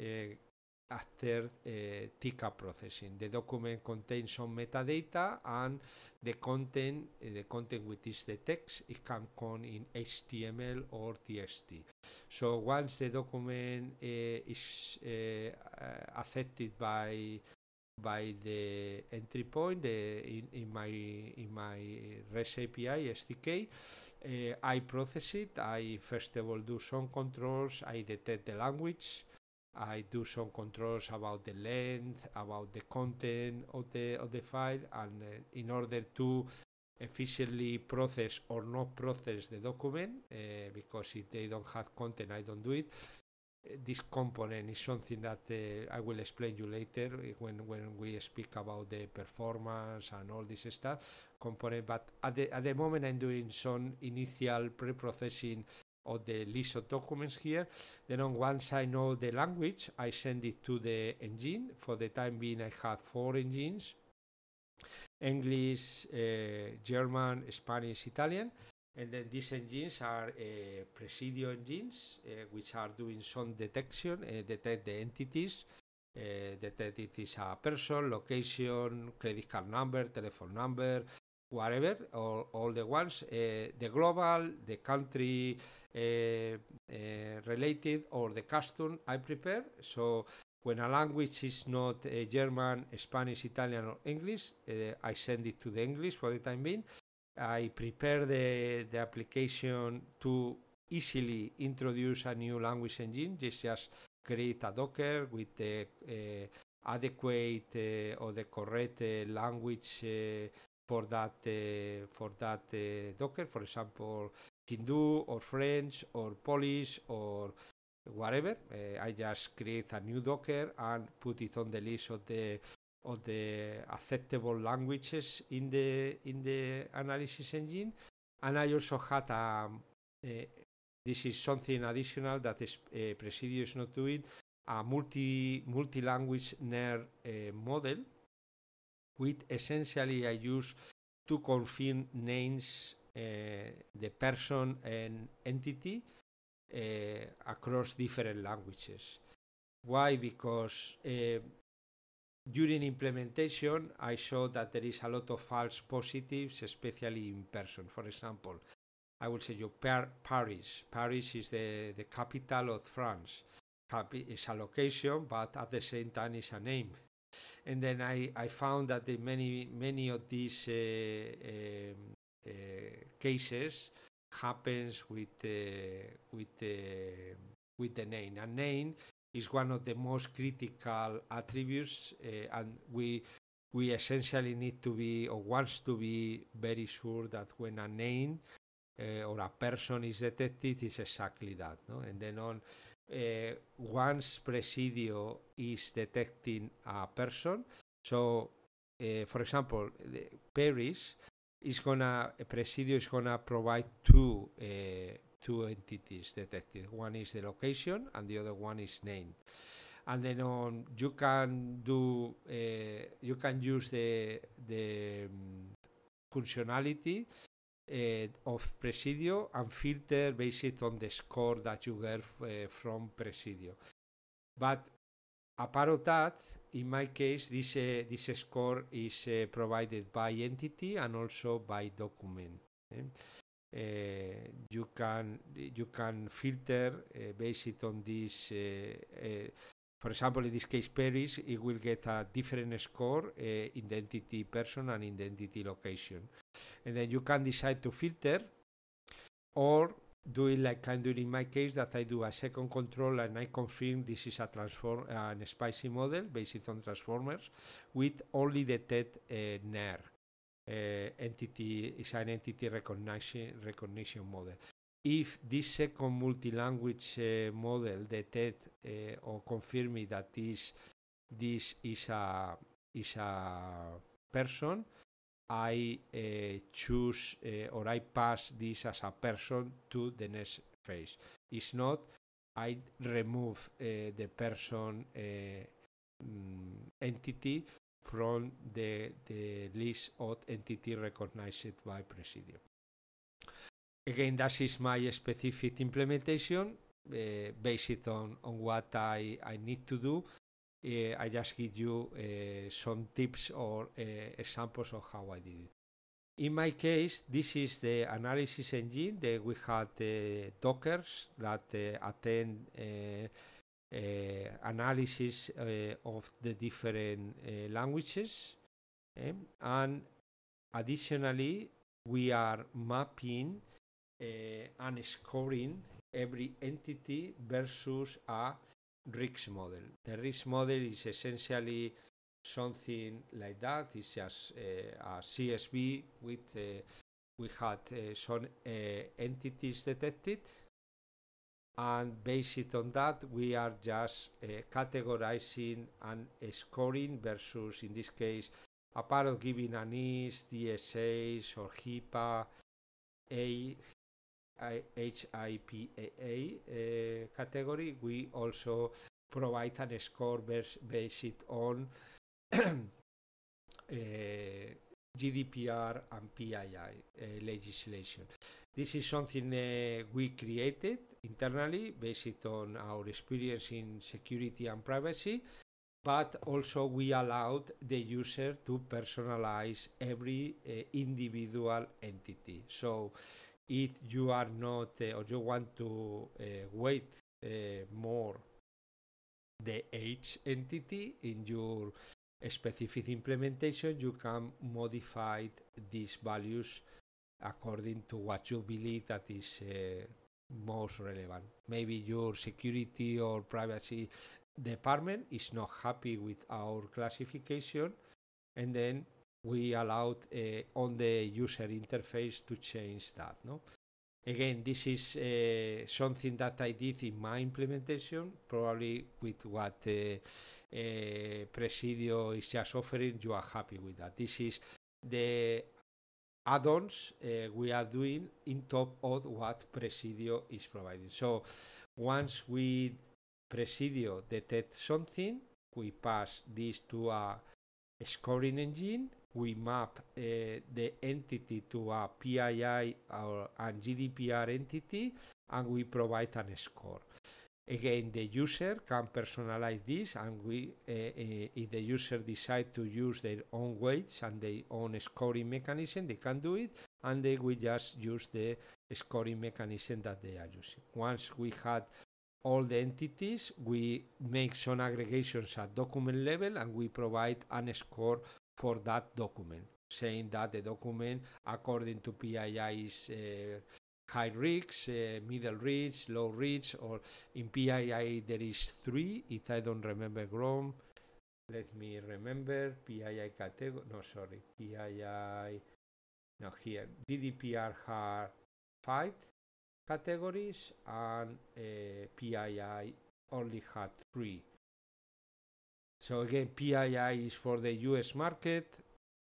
Speaker 1: after uh, eh, Tika processing. The document contains some metadata and the content, uh, the content which is the text, it can come in HTML or TXT. So once the document uh, is accepted by by the entry point the, in, in, my in my REST API SDK. Uh, I process it. I first of all do some controls. I detect the language. I do some controls about the length, about the content of the of the file, and uh, in order to efficiently process or not process the document, uh, because if they don't have content, I don't do it. This component is something that uh, I will explain you later uh, when when we speak about the performance and all this stuff component. But at the at the moment, I'm doing some initial pre-processing of the list of documents here. Then on once I know the language, I send it to the engine. For the time being, I have four engines, English, uh, German, Spanish, Italian. And then these engines are uh, Presidio engines, uh, which are doing some detection, uh, detect the entities, uh, detect if it's a person, location, credit card number, telephone number, whatever, all, all the ones, uh, the global, the country uh, uh, related, or the custom I prepare. So when a language is not uh, German, Spanish, Italian, or English, uh, I send it to the English for the time being. I prepare the, the application to easily introduce a new language engine. Just, just create a Docker with the uh, adequate or the correct language for that uh, for that uh, Docker, for example, Hindu or French or Polish or whatever. Uh, I just create a new Docker and put it on the list of the of the acceptable languages in the in the analysis engine. And I also had a, um, a uh, this is something additional that is, uh, Presidio is not doing a multi multi language NER uh, model which essentially I use to confirm names, uh, the person and entity uh, across different languages. Why? Because uh, during implementation, I saw that there is a lot of false positives, especially in person. For example, I will say you par Paris. Paris is the, the capital of France. Capi is a location, but at the same time, it's a name. And then I, I found that the many many of these uh, uh, uh, cases happens with the with the with the name. And name is one of the most critical attributes, and we we essentially need to be or wants to be very sure that when a name uh, or a person is detected is exactly that no? and then on uh, once Presidio is detecting a person. So, uh, for example, Paris is gonna Presidio is gonna provide two uh, two entities detected. One is the location, and the other one is name. And then on you can do you can use the the um, functionality Eh, of Presidio and filter based on the score that you get eh, from Presidio. But apart of that, in my case, this, eh, this score is provided by entity and also by document. Okay? Uh, you can you can filter uh, based on this uh, for example, in this case, Paris, it will get a different score, uh, identity person and identity location. And then you can decide to filter or do it like I'm doing in my case that I do a second control and I confirm this is a transform uh, an spicy model based on transformers with only the TED uh, eh, NER. Uh, eh, entity is an entity recognition recognition model if this second multi-language uh, model detect uh, or confirm that this this is a is a person, I uh, choose uh, or I pass this as a person to the next phase. If not, I remove uh, the person uh, mm, entity from the the list of entity recognized by Presidio. Again, that is my specific implementation uh, based on, on what I, I need to do. Uh, I just give you uh, some tips or examples of how I did it. In my case, this is the analysis engine that we had uh, dockers that attend analysis of the different languages. Okay? And additionally, we are mapping Eh, and scoring every entity versus a risk model. The risk model is essentially something like that. It's just eh, a CSV with eh, we had some entities detected and based on that we are just uh, categorizing and scoring versus in this case apart of giving an IS, DSAs or HIPAA, A, HIPAA uh, category, we also provide a score based, based on uh, GDPR and PII uh, legislation. This is something we created internally based on our experience in security and privacy but also we allowed the user to personalize every uh, individual entity. So if you are not uh, or you want to uh, wait uh, more the age entity in your specific implementation, you can modify these values according to what you believe that is uh, most relevant. Maybe your security or privacy department is not happy with our classification, and then we allowed uh, on the user interface to change that. No? Again, this is uh, something that I did in my implementation, probably with what uh, Presidio is just offering, you are happy with that. This is the add-ons uh, we are doing in top of what Presidio is providing. So once we Presidio detect something, we pass this to a scoring engine we map uh, the entity to a PII or a GDPR entity and we provide an score. Again, the user can personalize this and we, uh, uh, if the user decide to use their own weights and their own scoring mechanism, they can do it and then we just use the scoring mechanism that they are using. Once we had all the entities, we make some aggregations at document level and we provide an score for that document, saying that the document, according to PII, is uh, high risk, uh, middle risk, low risk, or in PII there is three, if I don't remember wrong. Let me remember PII category. No, sorry, PII. No, here DDPR hard five categories and uh, PII only had three. So again, PII is for the US market,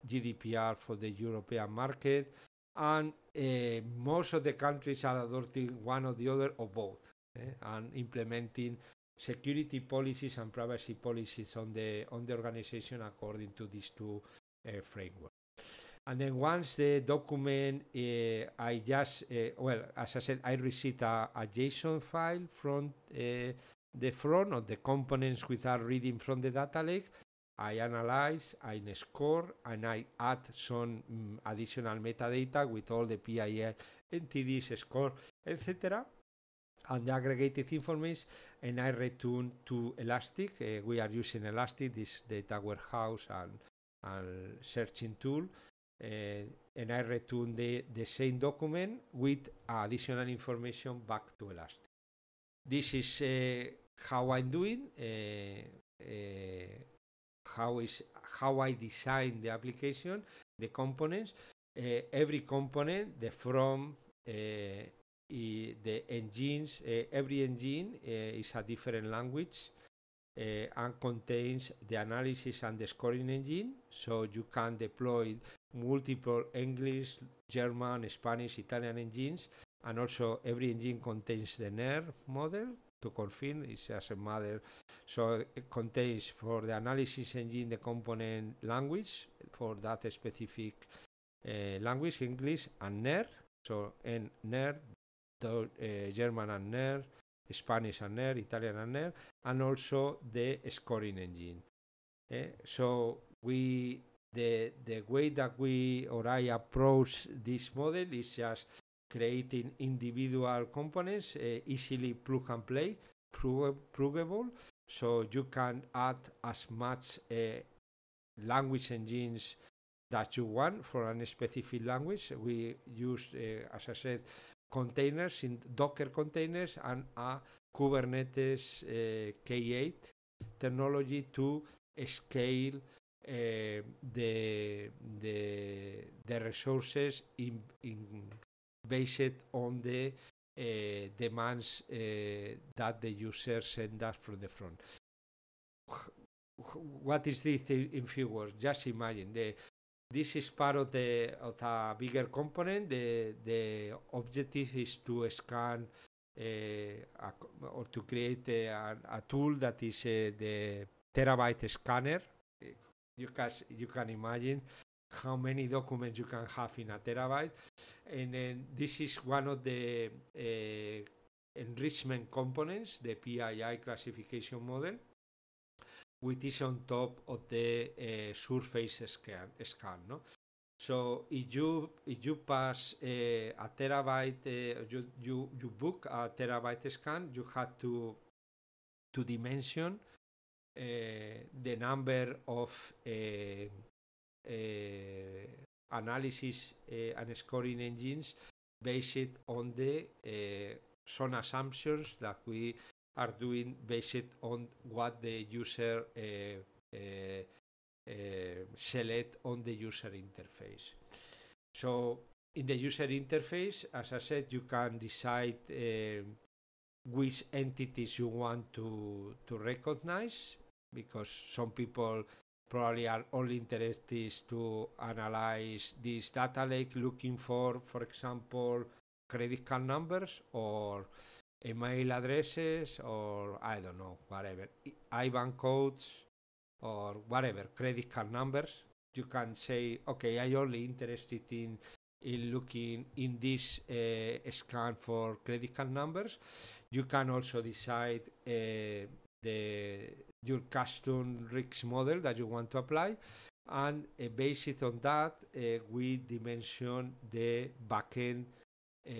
Speaker 1: GDPR for the European market, and uh, most of the countries are adopting one or the other or both eh? and implementing security policies and privacy policies on the on the organization according to these two uh, frameworks. And then once the document, uh, I just, uh, well, as I said, I received a, a JSON file from uh, the front of the components which are reading from the data lake. I analyze, I score, and I add some um, additional metadata with all the PII entities, score, etc. And the aggregated information, and I return to Elastic. Uh, we are using Elastic, this data warehouse and, and searching tool. Uh, and I return the, the same document with additional information back to Elastic this is uh, how I'm doing, uh, uh, how is how I design the application, the components, every component, the from, the engines, every engine is a different language. Uh, and contains the analysis and the scoring engine. So you can deploy multiple English, German, Spanish, Italian engines and also every engine contains the NER model to confirm it's as a model. So it contains for the analysis engine the component language for that specific uh, language, English and NER. So and NER, the, uh, German and NER, Spanish and NER, Italian and NER, and also the scoring engine. Eh? so we the the way that we or I approach this model is just creating individual components eh, easily plug and play, pluggable, so you can add as much eh, language engines that you want for a specific language. We use, eh, as I said, containers in Docker containers and a Kubernetes uh, K8 technology to scale uh, the, the the resources in in based on the uh, demands uh, that the user sends us from the front. What is this in few words? Just imagine the this is part of the of a bigger component. The the objective is to scan uh, a, or to create uh, a, a tool that is uh, the terabyte scanner. You can you can imagine how many documents you can have in a terabyte. And then this is one of the uh, enrichment components, the PII classification model, which is on top of the uh, surface scan. scan no? So if you if you pass uh, a terabyte, you, you you book a terabyte scan, you have to to dimension the number of Eh, analysis eh, and scoring engines based on the eh, some assumptions that we are doing based on what the user select on the user interface. So in the user interface, as I said, you can decide uh, which entities you want to, to recognize because some people probably our only interest is to analyze this data lake looking for, for example, credit card numbers or email addresses or I don't know, whatever, IBAN codes or whatever, credit card numbers. You can say, okay, I only interested in in looking in this uh, scan for credit card numbers. You can also decide uh, the your custom risk model that you want to apply and uh, based on that uh, we dimension the backend uh,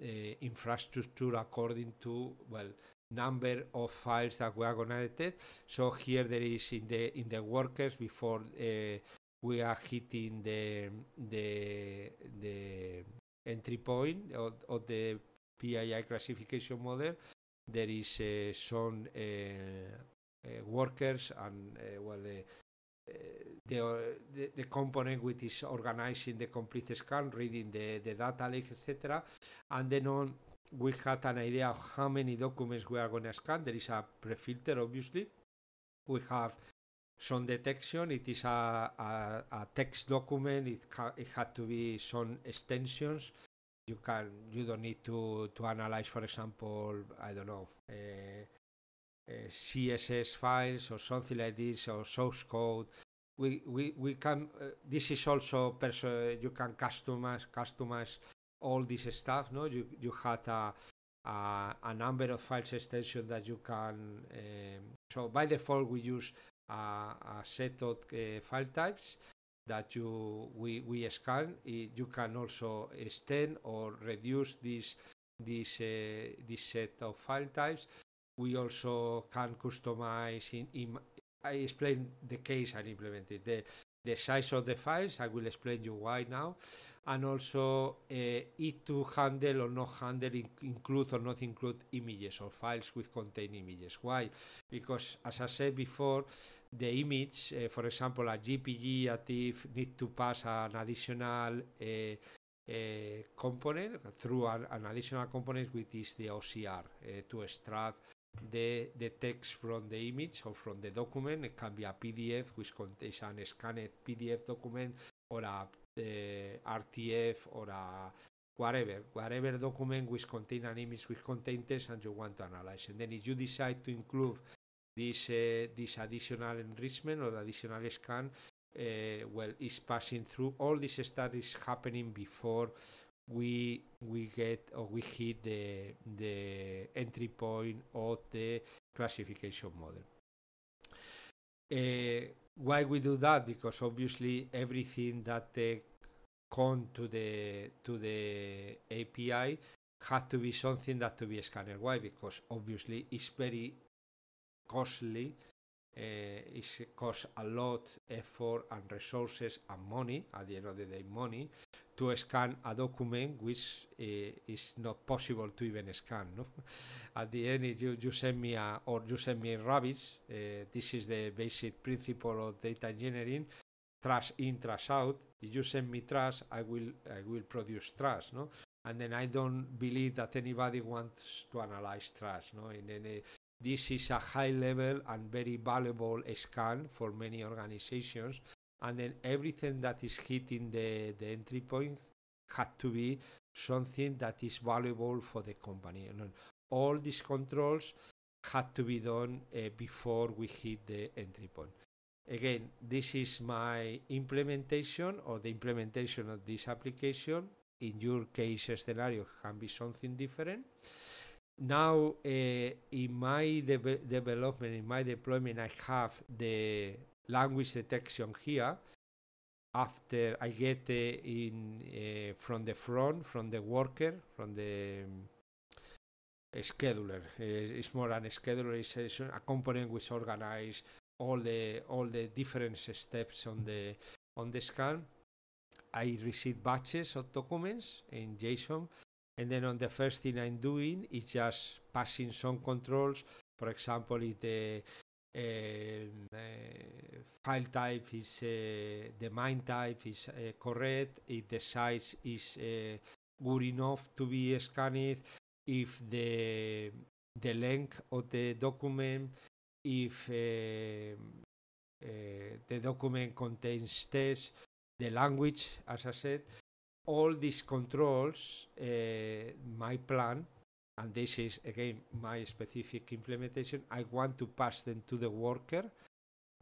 Speaker 1: uh infrastructure according to well number of files that we are detect. so here there is in the in the workers before uh, we are hitting the the the entry point of, of the PII classification model there is uh, some uh, uh, workers and well the, the, the component which is organizing the complete scan, reading the, the data lake, etc. And then on we had an idea of how many documents we are going to scan. There is a pre-filter, obviously. We have some detection. It is a, a, a text document. It, it had to be some extensions you can you don't need to to analyze for example i don't know uh, uh, css files or something like this or source code we we, we can uh, this is also perso- you can customize customize all this stuff no you you had a a, a number of files extension that you can um, so by default we use a set of uh, file types that you we, we scan. You can also extend or reduce this this uh, this set of file types. We also can customize. In, in, I explained the case and it the the size of the files. I will explain you why now, and also uh, it to handle or not handle include or not include images or files which contain images. Why? Because as I said before, the image, uh, for example, a GPG, a TIFF need to pass an additional uh, component through an, an, additional component, which is the OCR, to extract the, the text from the image or from the document. It can be a PDF, which contains an scanned PDF document, or a RTF, or a whatever, whatever document which contain an image which contain text and you want to analyze. And then if you decide to include this uh, this additional enrichment or additional scan uh, well is passing through all this stuff is happening before we we get or we hit the the entry point of the classification model uh, why we do that because obviously everything that the uh, con to the to the api had to be something that to be scanned why because obviously it's very costly uh, eh, it costs a lot effort and resources and money at the end of the day money to scan a document which uh, is not possible to even scan no? at the end if you, you send me a or you send me rabbits uh, this is the basic principle of data engineering trash in trust out if you send me trust i will i will produce trash no and then i don't believe that anybody wants to analyze trash no in any This is a high level and very valuable scan for many organizations. And then everything that is hitting the, the entry point had to be something that is valuable for the company. And all these controls had to be done uh, before we hit the entry point. Again, this is my implementation or the implementation of this application. In your case scenario can be something different now uh, in my de development, in my deployment, I have the language detection here. After I get uh, in uh, from the front, from the worker, from the um, scheduler. it's more an scheduler. It's, a component which organizes all the all the different steps on the on the scan. I receive batches of documents in JSON and then on the first thing I'm doing is just passing some controls. For example, if the uh, uh, file type is uh, the mine type is uh, correct, if the size is uh, good enough to be scanned, if the the length of the document, if the document contains text, the language, as I said, all these controls, uh, my plan, and this is again my specific implementation, I want to pass them to the worker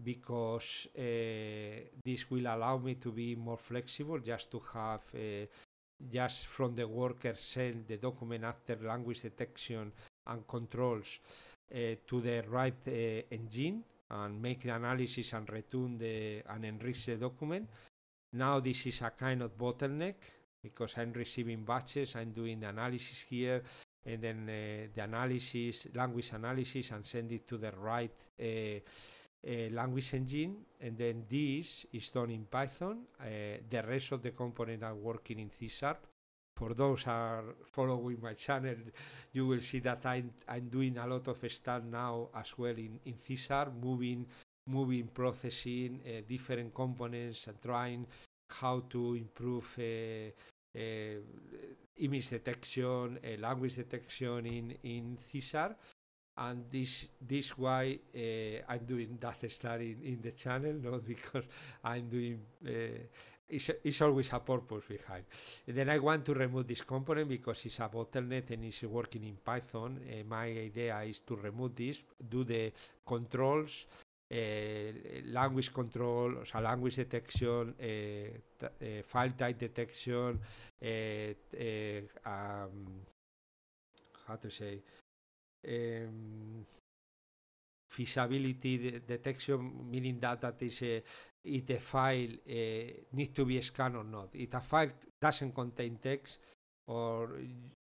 Speaker 1: because uh, this will allow me to be more flexible just to have uh, just from the worker send the document after language detection and controls uh, to the right uh, engine and make the analysis and return the and enrich the document now this is a kind of bottleneck because I'm receiving batches, I'm doing the analysis here, and then uh, the analysis, language analysis, and send it to the right uh, uh, language engine. And then this is done in Python. Uh, the rest of the components are working in sharp. For those are following my channel, you will see that I'm, I'm doing a lot of stuff now as well in, in sharp, moving moving processing, uh, different components, and trying how to improve uh, uh, image detection, uh, language detection in in Cesar. And this this why I'm doing that study in, in, the channel, not because I'm doing it's, it's, always a purpose behind. And then I want to remove this component because it's a bottleneck and it's working in Python. Uh, my idea is to remove this, do the controls, eh, language control, o sea, language detection, eh, eh, file type detection, eh, eh, um, how to say, um, feasibility de detection, meaning that that is a, eh, if the file needs to be scanned or not. If a file doesn't contain text or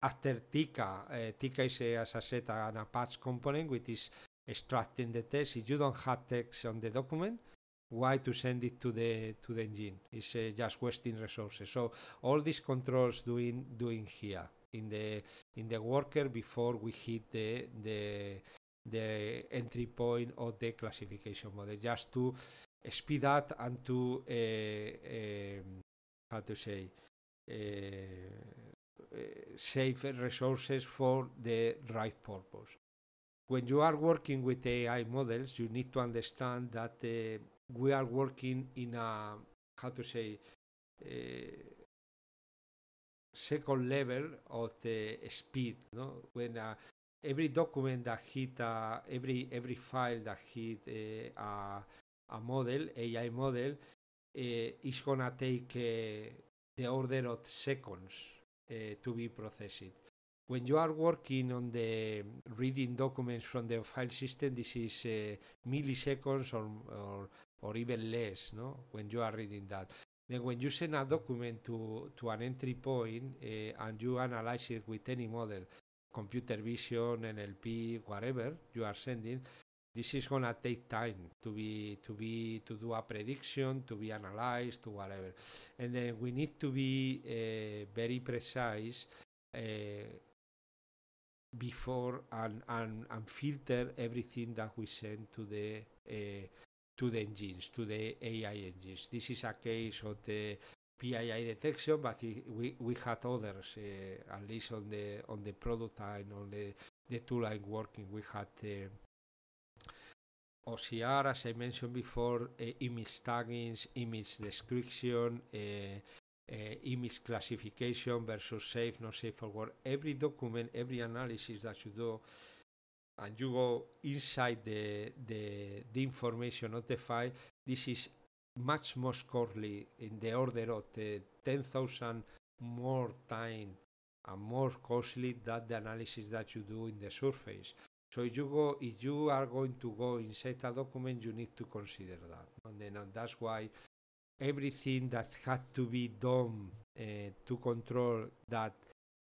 Speaker 1: after Tika, uh, Tika is a, as I said an Apache component which is extracting the text. If you don't have text on the document, why to send it to the to the engine? It's uh, just wasting resources. So all these controls doing doing here in the in the worker before we hit the the the entry point of the classification model, just to speed up and to uh, um, how to say uh, uh, save resources for the right purpose when you are working with AI models, you need to understand that uh, we are working in a how to say uh, second level of the speed. No, when uh, every document that hit uh, every every file that hit a model AI model is gonna take the order of seconds to be processed when you are working on the reading documents from the file system, this is uh, milliseconds or, or, or even less. No, when you are reading that. Then when you send a document to, to an entry point uh, and you analyze it with any model, computer vision, NLP, whatever you are sending, this is gonna take time to be to be to do a prediction, to be analyzed, to whatever, and then we need to be uh, very precise. Uh, before and, and, and filter everything that we send to the uh, to the engines, to the AI engines. This is a case of the PII detection, but it, we, we had others, uh, at least on the on the product and on the, the tool I'm working. We had uh, eh, OCR, as I mentioned before, uh, image tagging, image description, Eh, image classification versus safe, not safe for work. Every document, every analysis that you do, and you go inside the, the, the information of the file, this is much more costly in the order of the 10,000 more time and more costly than the analysis that you do in the surface. So if you go, if you are going to go inside a document, you need to consider that, and then and that's why everything that had to be done uh, to control that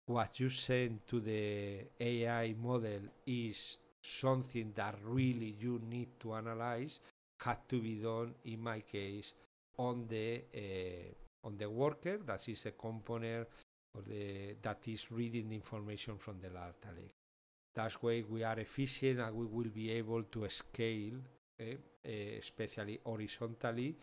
Speaker 1: what you send to the AI model is something that really you need to analyze had to be done in my case on the uh, on the worker that is the component or the that is reading the information from the data lake. why way we are efficient and we will be able to scale, uh, especially horizontally,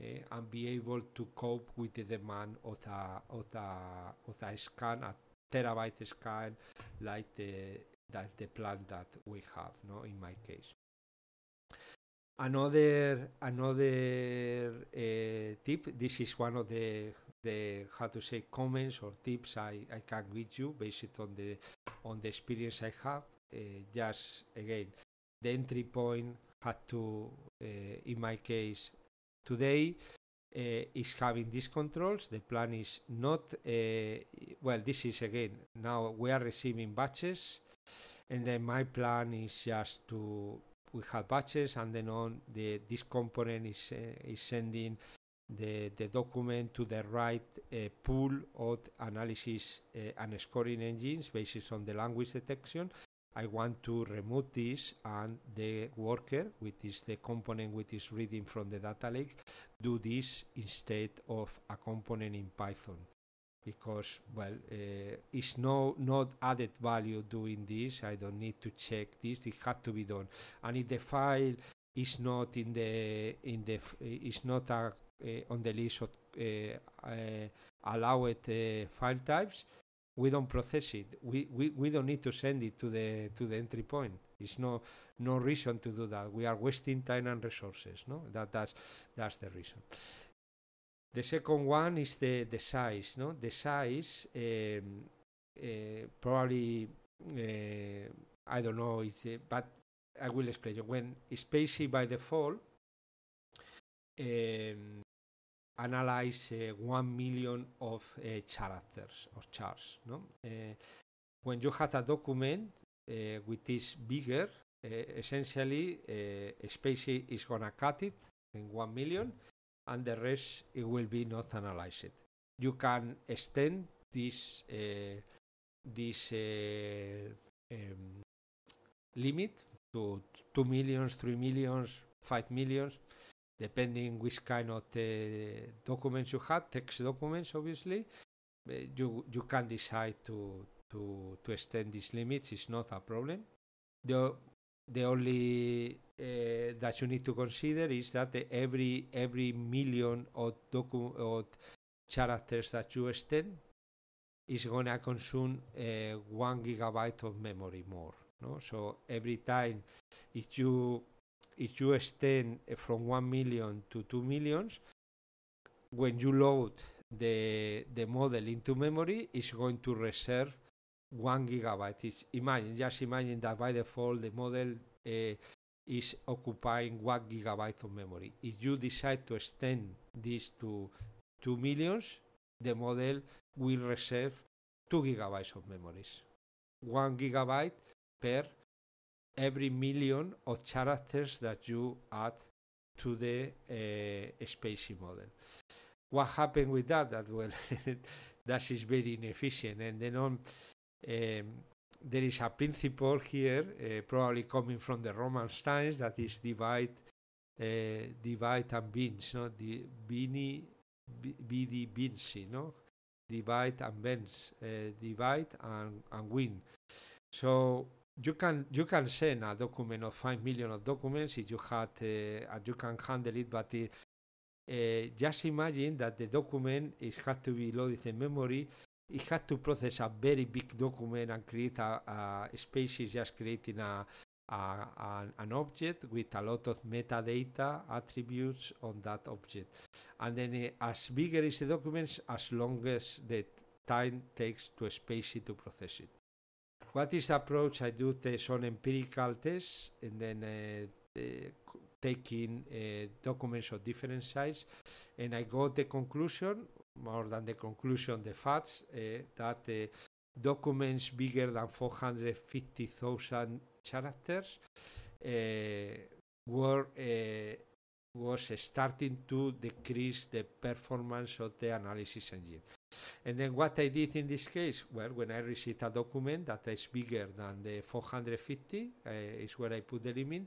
Speaker 1: Eh, and be able to cope with the demand of a, of a, of a scan, a terabyte scan, like the, that the plan that we have, no, in my case. Another another uh, tip. This is one of the the how to say comments or tips I, I can give you based on the on the experience I have. Uh, just again, the entry point had to, uh, in my case, today eh, is having these controls. The plan is not, eh, well, this is again, now we are receiving batches and then my plan is just to we have batches and then on the this component is uh, is sending the the document to the right uh, pool of analysis uh, and scoring engines based on the language detection I want to remove this and the worker, which is the component which is reading from the data lake, do this instead of a component in Python because well uh, it's no not added value doing this i don't need to check this it had to be done and if the file is not in the in the is not a, uh, on the list of uh, allowed file types we don't process it. We, we, we don't need to send it to the to the entry point. It's no no reason to do that. We are wasting time and resources. No, that that's that's the reason. The second one is the the size. No, the size um, uh, probably uh, I don't know. It's, uh, but I will explain you. When spacey by default, um, analyze uh, one million of uh, characters or charts. No? Uh, when you have a document which is bigger, essentially a is gonna cut it in one million, and the rest it will be not analyzed. You can extend this this um, limit to 2 millions, 3 millions, 5 millions, depending which kind of documents you have, text documents obviously, eh, you you can decide to to to extend these limits. It's not a problem. The the only uh, that you need to consider is that every every million of docu- of characters that you extend is gonna consume uh, one gigabyte of memory more. No, so every time if you if you extend eh, from 1 million to 2 millions, when you load the, the model into memory, it's going to reserve 1 gigabyte. It's, imagine, just imagine that by default the model uh, is occupying 1 gigabyte of memory. If you decide to extend this to 2 millions, the model will reserve 2 gigabytes of memories. 1 gigabyte per every million of characters that you add to the uh, spacey model. What happened with that? That well, that is very inefficient, and then on. Um, there is a principle here, uh, probably coming from the Roman times, that is divide, uh, divide and binge, no? The bini, bidi binci, no? Divide and binge, uh, divide and, and win. So you can you can send a document of five million of documents if you had uh, you can handle it, but it, uh, uh, just imagine that the document is had to be loaded in memory. It had to process a very big document and create a, a is just creating a, a, a, an object with a lot of metadata attributes on that object. And then uh, as bigger is the documents, as long as the time takes to space it to process it what is approach I do tests on empirical tests and then uh, uh, taking uh, documents of different size, and I got the conclusion, more than the conclusion, the facts, uh, that uh, documents bigger than 450,000 characters uh, were was starting to decrease the performance of the analysis engine. And then what I did in this case, well, when I received a document that is bigger than the 450, uh, eh, is where I put the limit,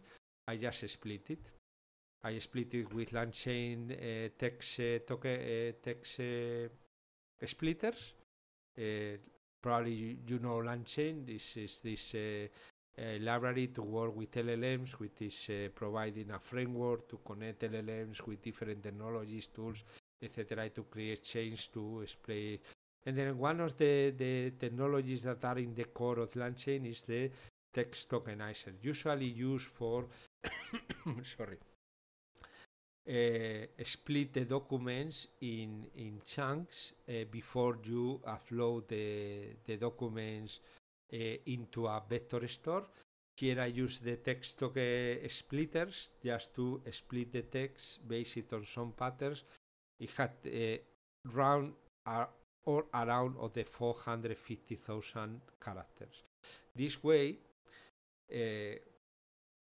Speaker 1: I just split it. I split it with LangChain uh, eh, text, uh, eh, token, uh, text uh, splitters. probably you, you know LangChain. This is this library to work with LLMs, which is providing a framework to connect LLMs with different technologies, tools, etc., to create change to explain. And then one of the, the technologies that are in the core of LangChain is the text tokenizer, usually used for sorry, uh, split the documents in in chunks uh, before you upload the the documents uh, into a vector store. Here I use the text token uh, splitters just to split the text based on some patterns it had uh, round uh, or around of the 450,000 characters. This way, uh,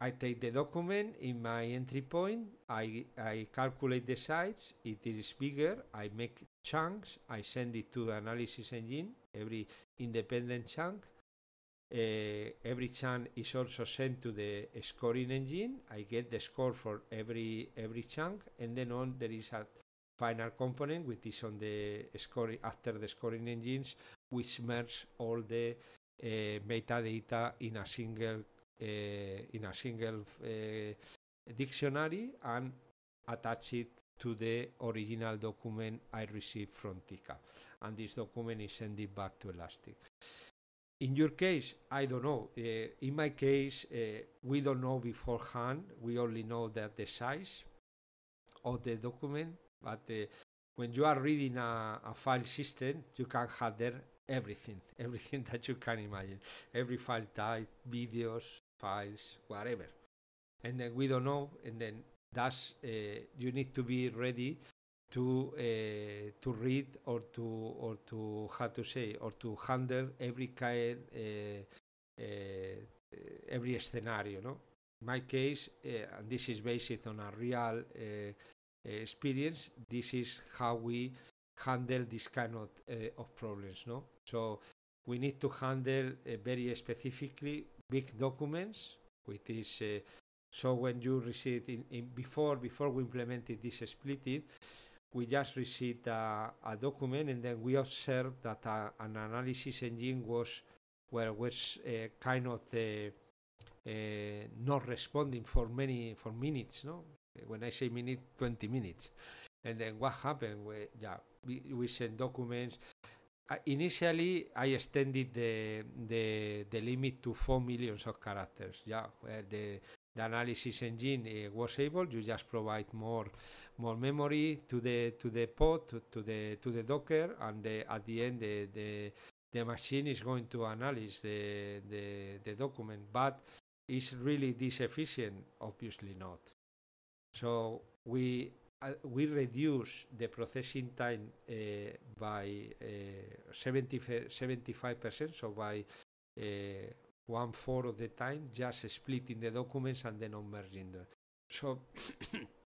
Speaker 1: I take the document in my entry point, I, I calculate the size, it is bigger, I make chunks, I send it to the analysis engine, every independent chunk. Uh, every chunk is also sent to the scoring engine. I get the score for every every chunk, and then on there is a final component, which is on the scoring after the scoring engines, which merge all the uh, metadata in a single uh, in a single eh, dictionary and attach it to the original document I received from Tika. And this document is sent it back to Elastic. In your case, I don't know. Uh, in my case, uh, we don't know beforehand. We only know that the size of the document but uh, when you are reading a, a, file system, you can have there everything, everything that you can imagine, every file type, videos, files, whatever. And then we don't know, and then that's uh, you need to be ready to uh, to read or to or to how to say or to handle every kind uh, uh every scenario. No, in my case, uh, and this is based on a real uh, experience, this is how we handle this kind of, eh, of problems. No, so we need to handle eh, very specifically big documents, which is eh, so when you receive in, in, before before we implemented this splitting, we just received a, a, document and then we observed that a, uh, an analysis engine was well was uh, kind of uh, uh, not responding for many for minutes. No, when I say minute, 20 minutes. And then what happened? We, yeah, we, we sent documents. Uh, initially, I extended the, the the limit to four millions of characters. Yeah, the the analysis engine uh, was able to just provide more more memory to the to the pod to, to the to the Docker, and the, at the end the, the the machine is going to analyze the the, the document. But is really this efficient? Obviously not. So we uh, we reduce the processing time uh, by uh, 75 percent, so by uh, one fourth of the time, just splitting the documents and then merging them. So.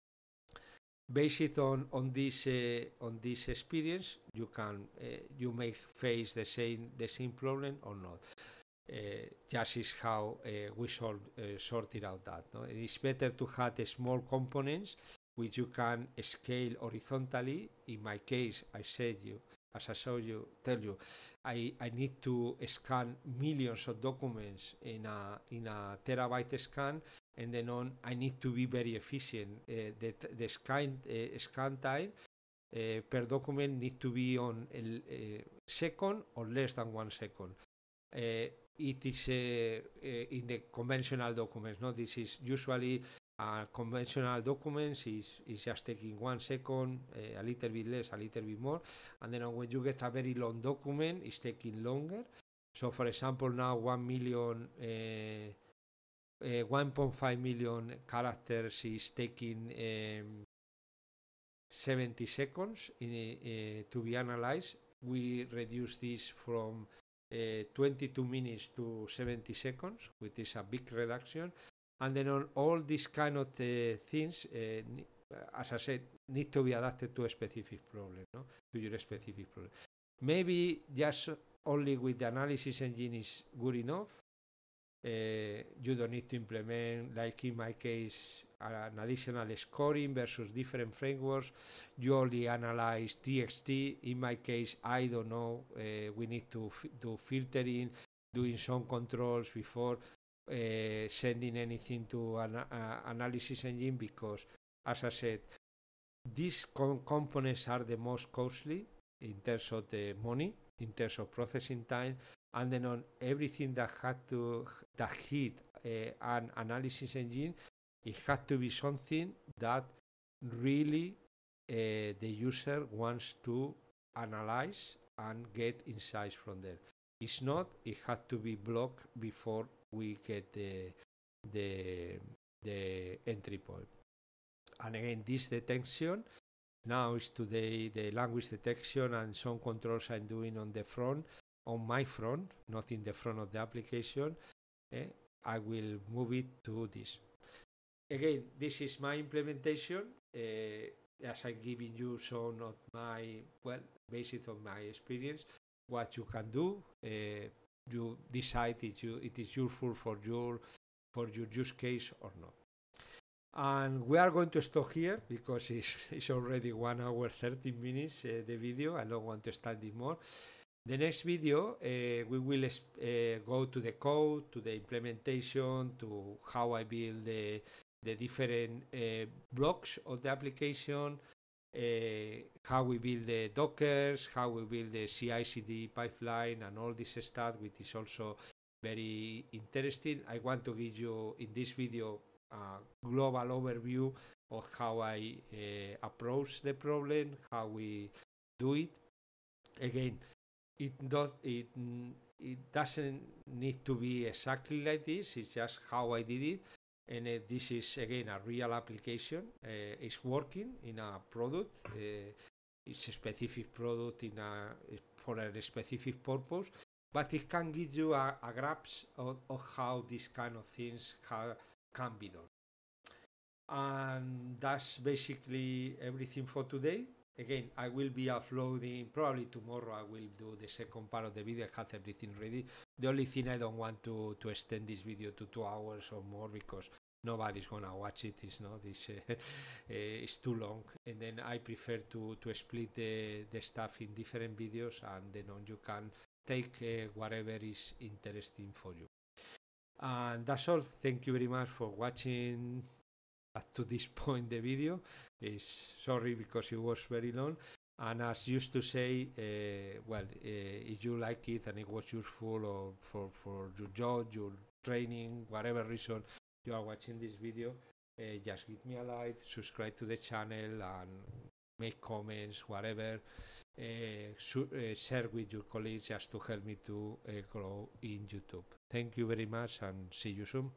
Speaker 1: based on on this uh, on this experience, you can uh, you may face the same the same problem or not. Eh, just is how eh, we should sort it eh, out that. No? It is better to have small components which you can scale horizontally. In my case, I said you, as I show you, tell you, I, I need to scan millions of documents in a in a terabyte scan, and then on I need to be very efficient. Uh, the the scan uh, scan time uh, per document needs to be on a second or less than one second it is in the conventional documents. No, this is usually a conventional documents is, is just taking one second, uh, a little bit less, a little bit more, and then when you get a very long document, it's taking longer. So, for example, now one million. Uh, eh, eh, 1.5 million characters is taking um, 70 seconds in, to be analyzed. We reduce this from Eh, 22 minutes to 70 seconds, which is a big reduction. And then on all these kind of uh, things, eh, as I said, need to be adapted to a specific problem, no? to your specific problem. Maybe just only with the analysis engine is good enough, eh, you don't need to implement, like in my case, an additional scoring versus different frameworks. You only analyze TXT. In my case, I don't know. Uh, we need to do filtering, doing some controls before uh, sending anything to an analysis engine because, as I said, these com components are the most costly in terms of the money, in terms of processing time, and then on everything that had to that hit uh, an analysis engine, it had to be something that really uh, the user wants to analyze and get insights from there. It's not. It had to be blocked before we get the the the entry point. And again, this detection now is today the language detection and some controls I'm doing on the front on my front, not in the front of the application, eh, I will move it to this. Again, this is my implementation. Uh, as I'm giving you some of my, well, based on my experience, what you can do. Uh, you decide if you, it is useful for your, for your use case or not. And we are going to stop here because it's, it's already one hour 30 minutes uh, the video. I don't want to it more. The next video, uh, we will uh, go to the code, to the implementation, to how I build the, the different uh, blocks of the application, how we build the Dockers, how we build the CI/CD pipeline, and all this stuff, which is also very interesting. I want to give you in this video a global overview of how I approach the problem, how we do it. Again, it does it it doesn't need to be exactly like this it's just how i did it and uh, this is again a real application uh, it's working in a product uh, it's a specific product in a for a specific purpose but it can give you a, a grasp of, of, how these kind of things ha, can be done and that's basically everything for today Again, I will be uploading probably tomorrow. I will do the second part of the video. I have everything ready. The only thing I don't want to to extend this video to two hours or more because nobody's gonna watch it. It's not. It's uh, it's too long. And then I prefer to to split the the stuff in different videos, and then on you can take uh, whatever is interesting for you. And that's all. Thank you very much for watching up to this point the video. Is sorry because it was very long. And as used to say, uh, well, uh, if you like it and it was useful or for, for your job, your training, whatever reason you are watching this video, uh, just give me a like, subscribe to the channel, and make comments, whatever. Uh, uh, share with your colleagues just to help me to uh, grow in YouTube. Thank you very much and see you soon.